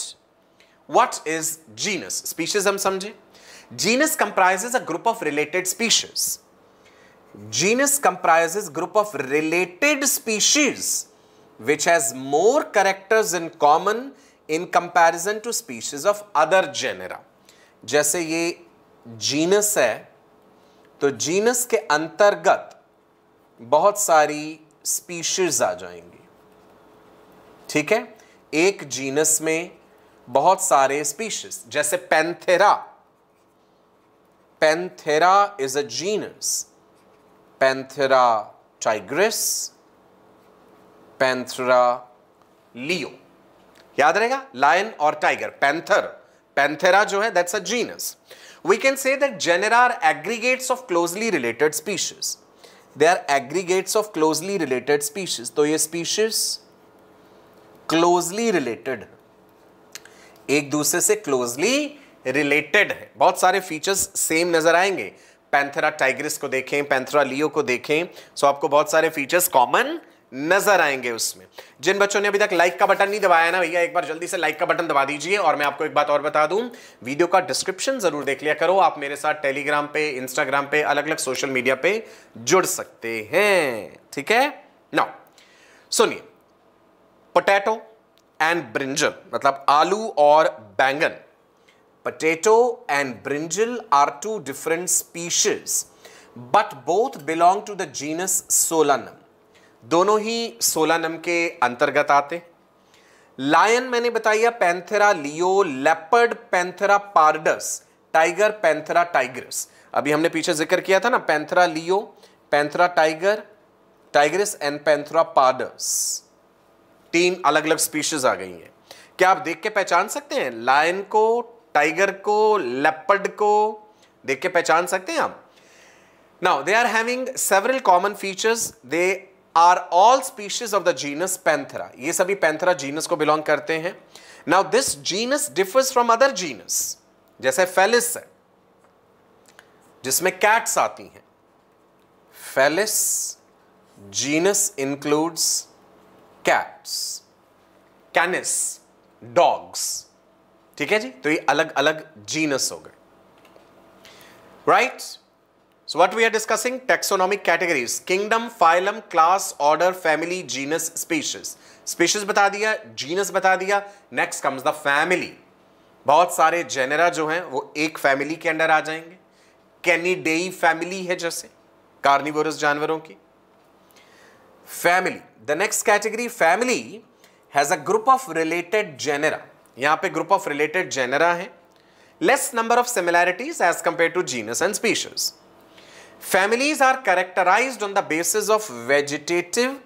what is genus species हम समझे genus comprises a group of related species genus comprises group of related species which has more characters in common in comparison to species of other genera जैसे ये genus है तो genus के अंतर्गत बहुत सारी स्पीशीज आ जाएंगी ठीक है एक जीनस में बहुत सारे स्पीशीज जैसे Panthera Panthera is a genus Panthera tigris Panthera leo याद रहेगा लायन और टाइगर पैंथर पेंथेरा जो है that's a genus we can say that genera are aggregates of closely related species. They are aggregates of closely related species. तो ये species closely related एक दूसरे से closely related है बहुत सारे features same नजर आएंगे पैंथेरा टाइग्रिस को देखें पैंथेरा लियो को देखें सो आपको बहुत सारे फीचर्स कॉमन नजर आएंगे उसमें जिन बच्चों ने अभी तक लाइक का बटन नहीं दबाया ना भैया एक बार जल्दी से लाइक का बटन दबा दीजिए और मैं आपको एक बात और बता दूं वीडियो का डिस्क्रिप्शन जरूर देख लिया करो आप मेरे साथ टेलीग्राम पे इंस्टाग्राम पे अलग अलग सोशल मीडिया पे जुड़ सकते हैं ठीक है ना सुनिए पोटैटो एंड ब्रिंजल मतलब आलू और बैंगन potato and brinjal are two different species but both belong to the genus Solanum दोनों ही सोलह नम के अंतर्गत आते लायन मैंने बताया Panthera leo leopard Panthera pardus tiger Panthera tigris अभी हमने पीछे जिक्र किया था ना Panthera leo Panthera tiger tigris and Panthera pardus तीन अलग अलग स्पीशीज आ गई हैं क्या आप देख के पहचान सकते हैं लायन को टाइगर को लेपर्ड को देख के पहचान सकते हैं आप now they are having several common features they are all species of the genus Panthera ये सभी पैंथरा जीनस को बिलोंग करते हैं now this genus differs from other genus जैसे फेलिस है जिसमें कैट्स आती हैं Felis genus includes cats Canis dogs ठीक है जी तो ये अलग अलग जीनस हो गए right right? So what we are discussing? Taxonomic categories. Kingdom, phylum, class, order, family, genus, species. Species बता दिया, genus बता दिया. Next comes the family. बहुत सारे जेनेरा जो हैं वो एक फैमिली के अंडर आ जाएंगे कैनिडेई फैमिली है जैसे कार्निवोरस जानवरों की family the next category family has a group of related genera यहाँ पे ग्रुप ऑफ रिलेटेड जेनेरा है less number of similarities as compare to genus and species families are characterize on the basis of vegetative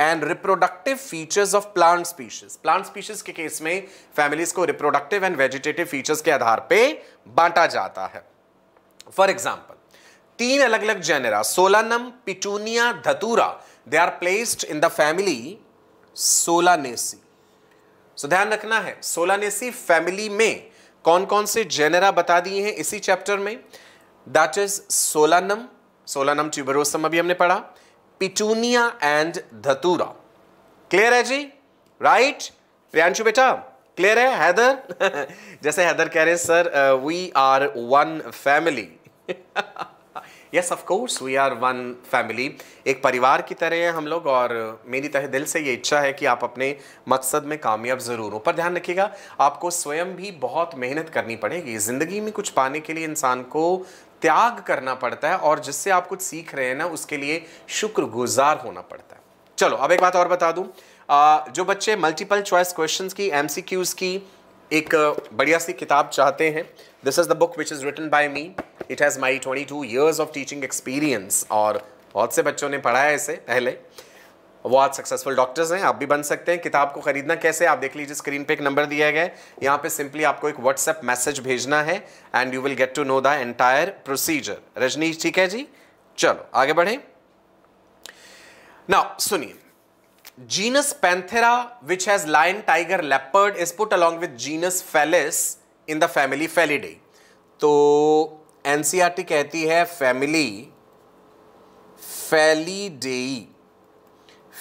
and reproductive features of plant species plant species के case में families को reproductive and vegetative features के आधार पे बांटा जाता है for example तीन अलग अलग genera Solanum Petunia Datura they are placed in the family Solanaceae so ध्यान रखना है सोलानेसी फैमिली में कौन कौन से जेनेरा बता दिए हैं इसी चैप्टर में that is Solanum Solanum tuberosum अभी हमने पढ़ा पिटूनिया एंड धतूरा क्लियर है जी राइट प्रियांशु बेटा क्लियर है हैदर जैसे हैदर कह रहे हैं sir we are one family yes of course we are one family एक परिवार की तरह हैं हम लोग और मेरी तह दिल से ये इच्छा है कि आप अपने मकसद में कामयाब ज़रूर हो पर ध्यान रखिएगा आपको स्वयं भी बहुत मेहनत करनी पड़ेगी ज़िंदगी में कुछ पाने के लिए इंसान को त्याग करना पड़ता है और जिससे आप कुछ सीख रहे हैं ना उसके लिए शुक्रगुजार होना पड़ता है चलो अब एक बात और बता दूं आ, जो बच्चे मल्टीपल चॉइस क्वेश्चन की एम की एक बढ़िया सी किताब चाहते हैं this is the book which is written by me it has my twenty two years of teaching experience और बहुत से बच्चों ने पढ़ा है इसे पहले वो आज सक्सेसफुल डॉक्टर्स हैं आप भी बन सकते हैं किताब को खरीदना कैसे आप देख लीजिए स्क्रीन पे एक नंबर दिया गया है यहाँ पे सिंपली आपको एक व्हाट्सएप मैसेज भेजना है and you will get to know the entire procedure Rajnish ठीक है जी चलो आगे बढ़े ना सुनिए genus Panthera which has lion tiger leopard is put along with genus Felis in the family Felidae तो एनसीआरटी e कहती है फैमिली फेलीडेई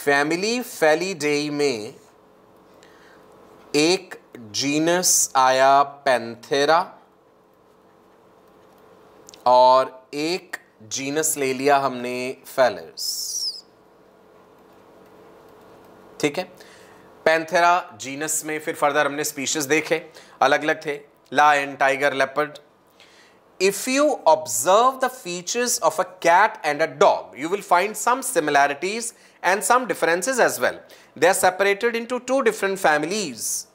फैमिली फैलीडेई में एक जीनस आया पेंथेरा और एक जीनस ले लिया हमने फैलर्स ठीक है पैंथेरा जीनस में फिर फर्दर हमने स्पीशीज देखे अलग अलग थे lion tiger leopard if you observe the features of a cat and a dog you will find some similarities and some differences as well. They are separated into two different families,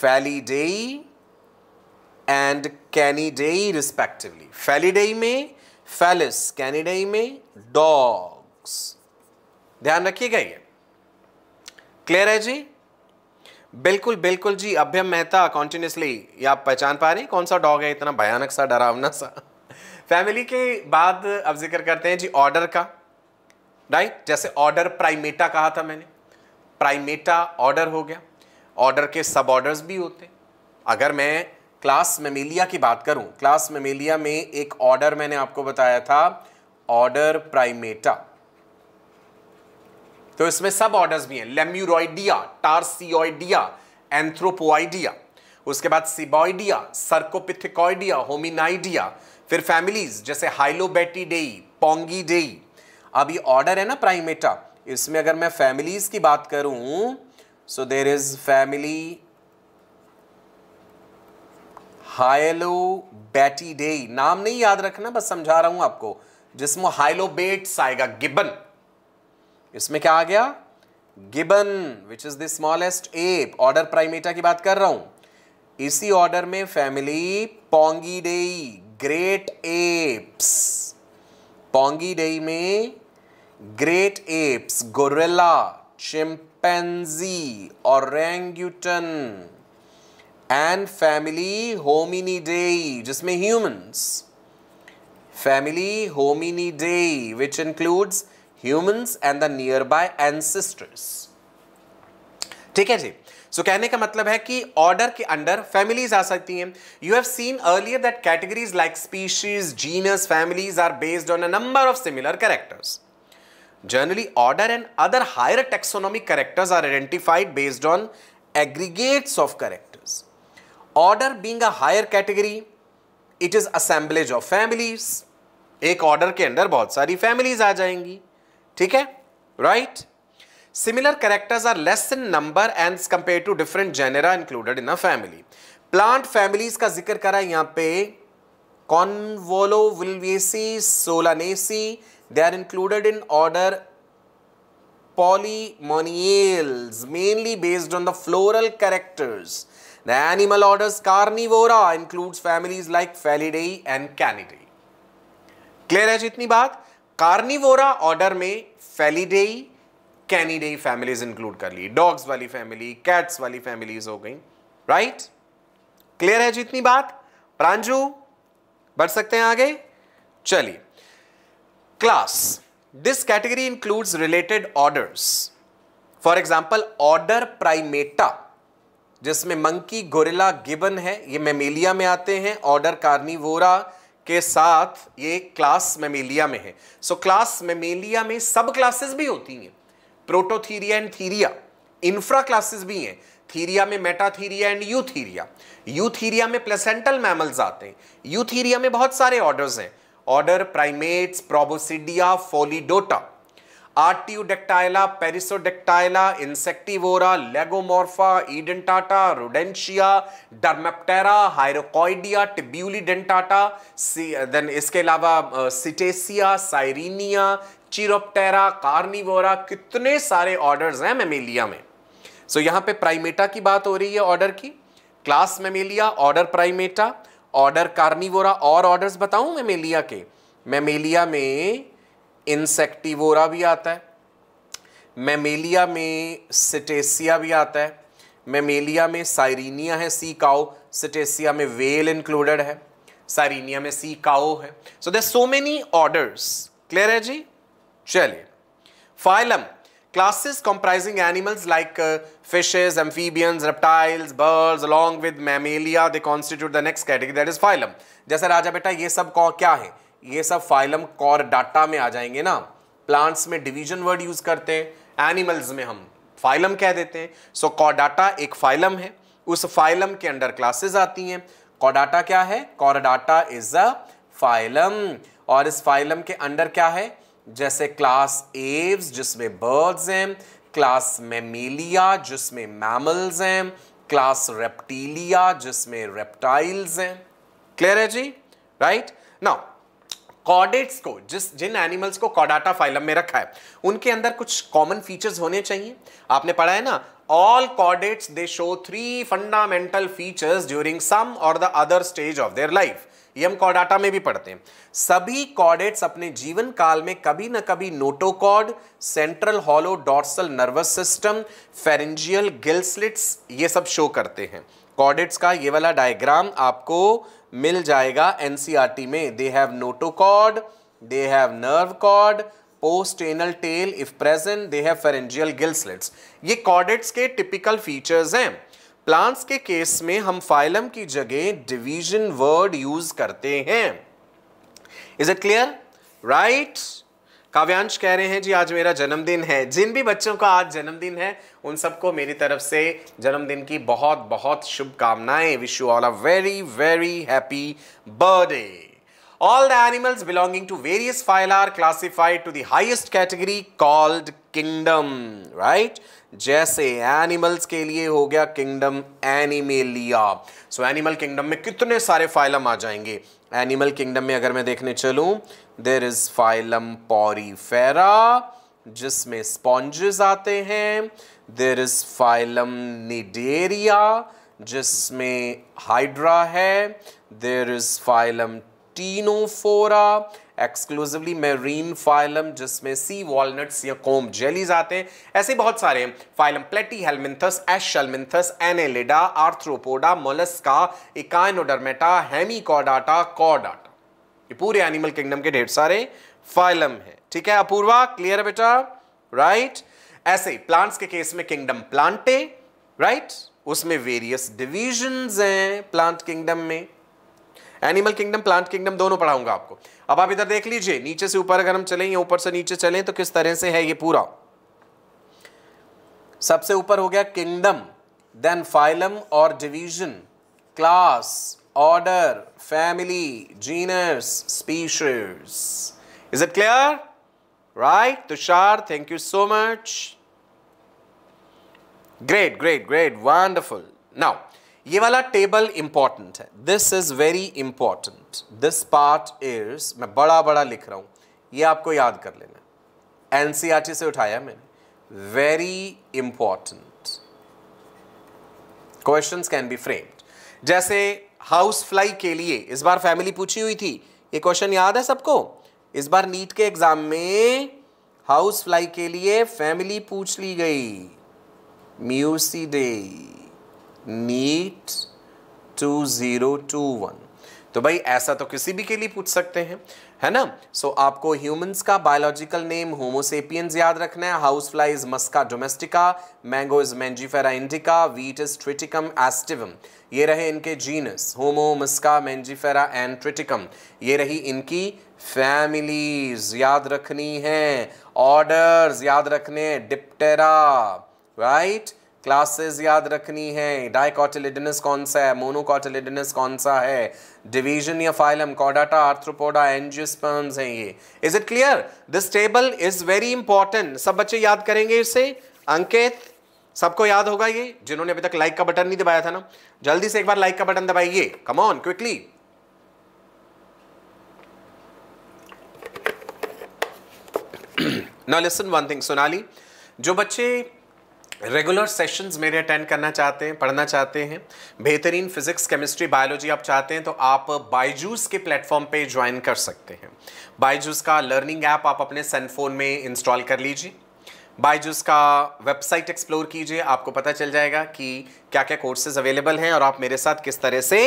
Felidae and Canidae respectively. Felidae में Felis Canidae में dogs ध्यान रखिएगा ये clear है जी बिल्कुल बिल्कुल जी अभ्यम Mehta continuously ये आप पहचान पा रहे हैं कौन सा डॉग है इतना भयानक सा डरावना सा फैमिली के बाद अब जिक्र करते हैं जी ऑर्डर का राइट जैसे ऑर्डर प्राइमेटा कहा था मैंने प्राइमेटा ऑर्डर हो गया ऑर्डर के सब ऑर्डर्स भी होते अगर मैं क्लास मेमेलिया की बात करूं क्लास मेमेलिया में एक ऑर्डर मैंने आपको बताया था ऑर्डर प्राइमेटा तो इसमें सब ऑर्डर्स भी हैं लेम्यूरोइडिया टारसियोइडिया एंथ्रोपोइडिया उसके बाद सिबॉइडिया सर्कोपिथिकॉइडिया होमिनाइडिया फिर फैमिलीज जैसे पोंगी डेई अब ये ऑर्डर है ना प्राइमेटा इसमें अगर मैं फैमिलीज की बात करूं so there is family Hylobatidae नाम नहीं याद रखना बस समझा रहा हूं आपको जिसमें बेट्स आएगा गिबन इसमें क्या आ गया gibbon which is the smallest ape order Primata की बात कर रहा हूं इसी ऑर्डर में फैमिली पोंगी डेई ग्रेट एप्स पोंगी डेई में ग्रेट एप्स गोरेला चिंपेंजी और orangutan and family Hominidae जिसमें humans family Hominidae which includes humans and the near by ancestors ठीक है जी सो कहने का मतलब है कि ऑर्डर के अंडर फैमिलीज आ सकती हैं you have seen earlier that categories like species genus families are based on a number of similar characters Generally, order and other higher taxonomic characters are identified based on aggregates of characters. Order being a higher category, it is assemblage of families एक order के अंदर बहुत सारी families आ जाएंगी ठीक है right similar characters are less in number and compare to different genera included in a family plant families का जिक्र करा यहां पर Convolvulaceae Solanaceae They are included in order polymoniales, mainly based on the floral characters. The animal orders Carnivora includes families like Felidae and Canidae. clear hai jitni baat carnivora order mein felidae canidae families include kar ली dogs wali family cats wali families ho gayi right clear hai jitni baat pranju बढ़ सकते हैं आगे चलिए Class. This category includes related orders. For example order Primata जिसमें monkey gorilla gibbon है ये Mammalia में आते हैं ऑर्डर कार्निवोरा के साथ ये क्लास मेमेलिया में है सो क्लास मेमेलिया में सब क्लासेस भी होती हैं Prototheria and Theria infra classes भी हैं थीरिया में मेटाथीरिया एंड यूथीरिया यूथीरिया में प्लेसेंटल मैमल्स आते हैं यूथीरिया में बहुत सारे ऑर्डर्स हैं order Primates Proboscidea Pholidota Artiodactyla Perissodactyla Insectivora Lagomorpha Edentata Rodentia Dermoptera Hyracoidea Tubulidentata then इसके अलावा सिटेसिया साइरिनिया चिरोप्टेरा कार्निवोरा कितने सारे ऑर्डर्स हैं मेमेलिया में सो यहां यहाँ पे प्राइमेटा की बात हो रही है ऑर्डर की class Mammalia order Primata order Carnivora और ऑर्डर्स बताऊं मैं मेलिया के मेमेलिया में इंसेक्टिवोरा भी आता है मेमेलिया में सिटेसिया भी आता है मेमेलिया में साइरिनिया है सी काओ सिटेसिया में वेल इंक्लूडेड है साइरिनिया में सी काओ है so they so many orders clear है जी चलिए phylum classes comprising animals like uh, fishes, amphibians, reptiles, birds along with mammalia they constitute the next category that is phylum. जैसे राजा बेटा ये सब क्या है ये सब फाइलम कॉर डाटा में आ जाएंगे ना प्लांट्स में डिवीजन वर्ड यूज करते हैं एनिमल्स में हम फाइलम कह देते हैं सो so, कॉडाटा एक फाइलम है उस फाइलम के अंडर क्लासेस आती हैं कॉडाटा क्या है कॉरडाटा इज अ फाइलम और इस फाइलम के अंडर क्या है जैसे क्लास एव्स जिसमें बर्ड्स हैं क्लास मेमेलिया जिसमें मैमल्स हैं क्लास रेप्टीलिया जिसमें रेप्टाइल्स हैं क्लियर है जी राइट नाउ कॉडेट्स को जिस जिन एनिमल्स को कॉडाटा फाइलम में रखा है उनके अंदर कुछ कॉमन फीचर्स होने चाहिए आपने पढ़ा है ना all chordates they show three fundamental features during some or the other stage of their life ये हम कॉडाटा में भी पढ़ते हैं सभी कॉडेट्स अपने जीवन काल में कभी ना कभी notochord central hollow dorsal nervous system pharyngeal gill slits ये सब शो करते हैं कॉडेट्स का ये वाला डायग्राम आपको मिल जाएगा एनसीईआरटी में they have notochord they have nerve cord post anal tail if present they have pharyngeal gill slits ये कॉडेट्स के टिपिकल फीचर्स हैं प्लांट्स के केस में हम फाइलम की जगह डिवीजन वर्ड यूज करते हैं is it clear right Kavyansh कह रहे हैं जी आज मेरा जन्मदिन है जिन भी बच्चों का आज जन्मदिन है उन सबको मेरी तरफ से जन्मदिन की बहुत बहुत शुभकामनाएं wish you all a very very happy birthday all the animals belonging to various phyla are classified to the highest category called kingdom right जैसे एनिमल्स के लिए हो गया kingdom Animalia so animal kingdom में कितने सारे फाइलम आ जाएंगे animal kingdom में अगर मैं देखने चलूं देर इज फाइलम पॉरीफेरा जिसमें स्पॉन्जेस आते हैं देर इज फाइलम निडेरिया जिसमें हाइड्रा है there is phylum Ctenophora exclusively marine phylum जिसमें सी वॉलट्स या कोम जेलीज आते हैं ऐसे बहुत सारे हैं phylum Platyhelminthes Aschelminthes Annelida arthropoda Mollusca Echinodermata Hemichordata कॉडाटा ये पूरे एनिमल किंगडम के ढेर सारे फाइलम है ठीक है अपूर्वा क्लियर है बेटा राइट ऐसे प्लांट्स के केस में किंगडम प्लांटे राइट उसमें वेरियस डिविजन हैं प्लांट किंगडम में एनिमल किंगडम प्लांट किंगडम दोनों पढ़ाऊंगा आपको अब आप इधर देख लीजिए नीचे से ऊपर अगर हम चलें या ऊपर से नीचे चलें तो किस तरह से है ये पूरा सबसे ऊपर हो गया किंगडम देन फाइलम और division class order family genus species is it clear right Tushar thank you so much great great great wonderful now ये वाला टेबल इंपॉर्टेंट है this is very important this part is मैं बड़ा बड़ा लिख रहा हूं ये आपको याद कर लेना एन e से उठाया मैंने very important questions can be framed जैसे हाउस फ्लाई के लिए इस बार फैमिली पूछी हुई थी ये क्वेश्चन याद है सबको इस बार नीट के एग्जाम में हाउस फ्लाई के लिए फैमिली पूछ ली गई muscidae NEET two zero two one तो भाई ऐसा तो किसी भी के लिए पूछ सकते हैं है ना सो so, आपको ह्यूमंस का बायोलॉजिकल नेम होमोसेपियंस याद रखना है house fly is musca domestica mango is mangifera indica wheat is triticum aestivum ये रहे इनके genus homo musca mangifera and triticum ये रही इनकी फैमिलीज याद रखनी है ऑर्डर्स याद रखने डिप्टेरा राइट right? क्लासेस याद रखनी है डाइकॉटिलिडनस कौन सा है मोनोकॉटिलिडनस कौन सा है डिवीजन या फाइलम कॉडाटा आर्थ्रोपोडा एंजियोस्पर्म्स हैं ये is it clear this table is very important सब बच्चे याद करेंगे इसे अंकित सबको याद होगा ये जिन्होंने अभी तक लाइक का बटन नहीं दबाया था ना जल्दी से एक बार लाइक का बटन दबाइए come on quickly now listen one thing Sonali जो बच्चे रेगुलर सेशंस मेरे अटेंड करना चाहते हैं पढ़ना चाहते हैं बेहतरीन फिजिक्स केमिस्ट्री बायोलॉजी आप चाहते हैं तो आप बायजूस के प्लेटफॉर्म पे ज्वाइन कर सकते हैं बायजूस का लर्निंग ऐप आप अपने सेलफोन में इंस्टॉल कर लीजिए बायजूस का वेबसाइट एक्सप्लोर कीजिए आपको पता चल जाएगा कि क्या क्या कोर्सेज अवेलेबल हैं और आप मेरे साथ किस तरह से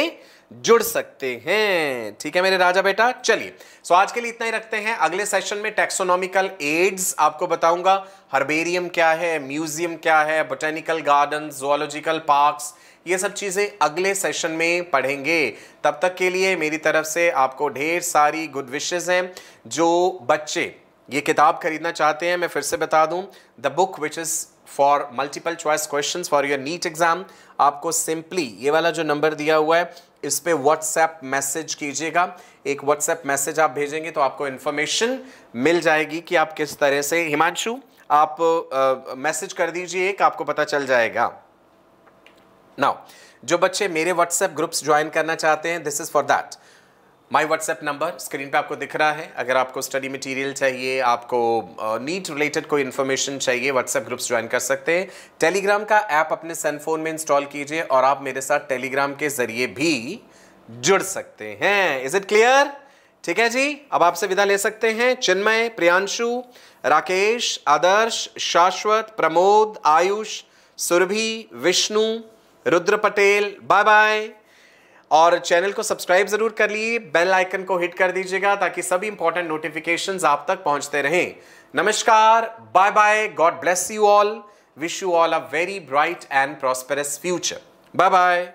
जुड़ सकते हैं ठीक है मेरे राजा बेटा चलिए सो आज के लिए इतना ही रखते हैं अगले सेशन में टेक्सोनॉमिकल एड्स आपको बताऊंगा हर्बेरियम क्या है म्यूजियम क्या है बोटेनिकल गार्डन जोलॉजिकल पार्क्स ये सब चीज़ें अगले सेशन में पढ़ेंगे तब तक के लिए मेरी तरफ से आपको ढेर सारी गुड विशेज़ हैं जो बच्चे ये किताब खरीदना चाहते हैं मैं फिर से बता दूं the book which is for multiple choice questions for your NEET exam आपको सिंपली ये वाला जो नंबर दिया हुआ है इस पर व्हाट्सएप मैसेज कीजिएगा एक व्हाट्सएप मैसेज आप भेजेंगे तो आपको इन्फॉर्मेशन मिल जाएगी कि आप किस तरह से हिमांशु आप मैसेज कर दीजिए एक आपको पता चल जाएगा नाउ जो बच्चे मेरे व्हाट्सएप ग्रुप्स ज्वाइन करना चाहते हैं this is for that my WhatsApp number screen पे आपको दिख रहा है अगर आपको स्टडी मटेरियल चाहिए आपको नीट रिलेटेड कोई इन्फॉर्मेशन चाहिए व्हाट्सएप ग्रुप्स ज्वाइन कर सकते हैं टेलीग्राम का ऐप अपने सेलफोन में इंस्टॉल कीजिए और आप मेरे साथ टेलीग्राम के जरिए भी जुड़ सकते हैं इज इट क्लियर ठीक है जी अब आपसे विदा ले सकते हैं चिन्मय प्रियांशु राकेश आदर्श शाश्वत प्रमोद आयुष सुरभि विष्णु रुद्र पटेल बाय बाय और चैनल को सब्सक्राइब जरूर कर लिए बेल आइकन को हिट कर दीजिएगा ताकि सभी इंपॉर्टेंट नोटिफिकेशंस आप तक पहुंचते रहें नमस्कार bye bye God bless you all wish you all a very bright and prosperous future bye bye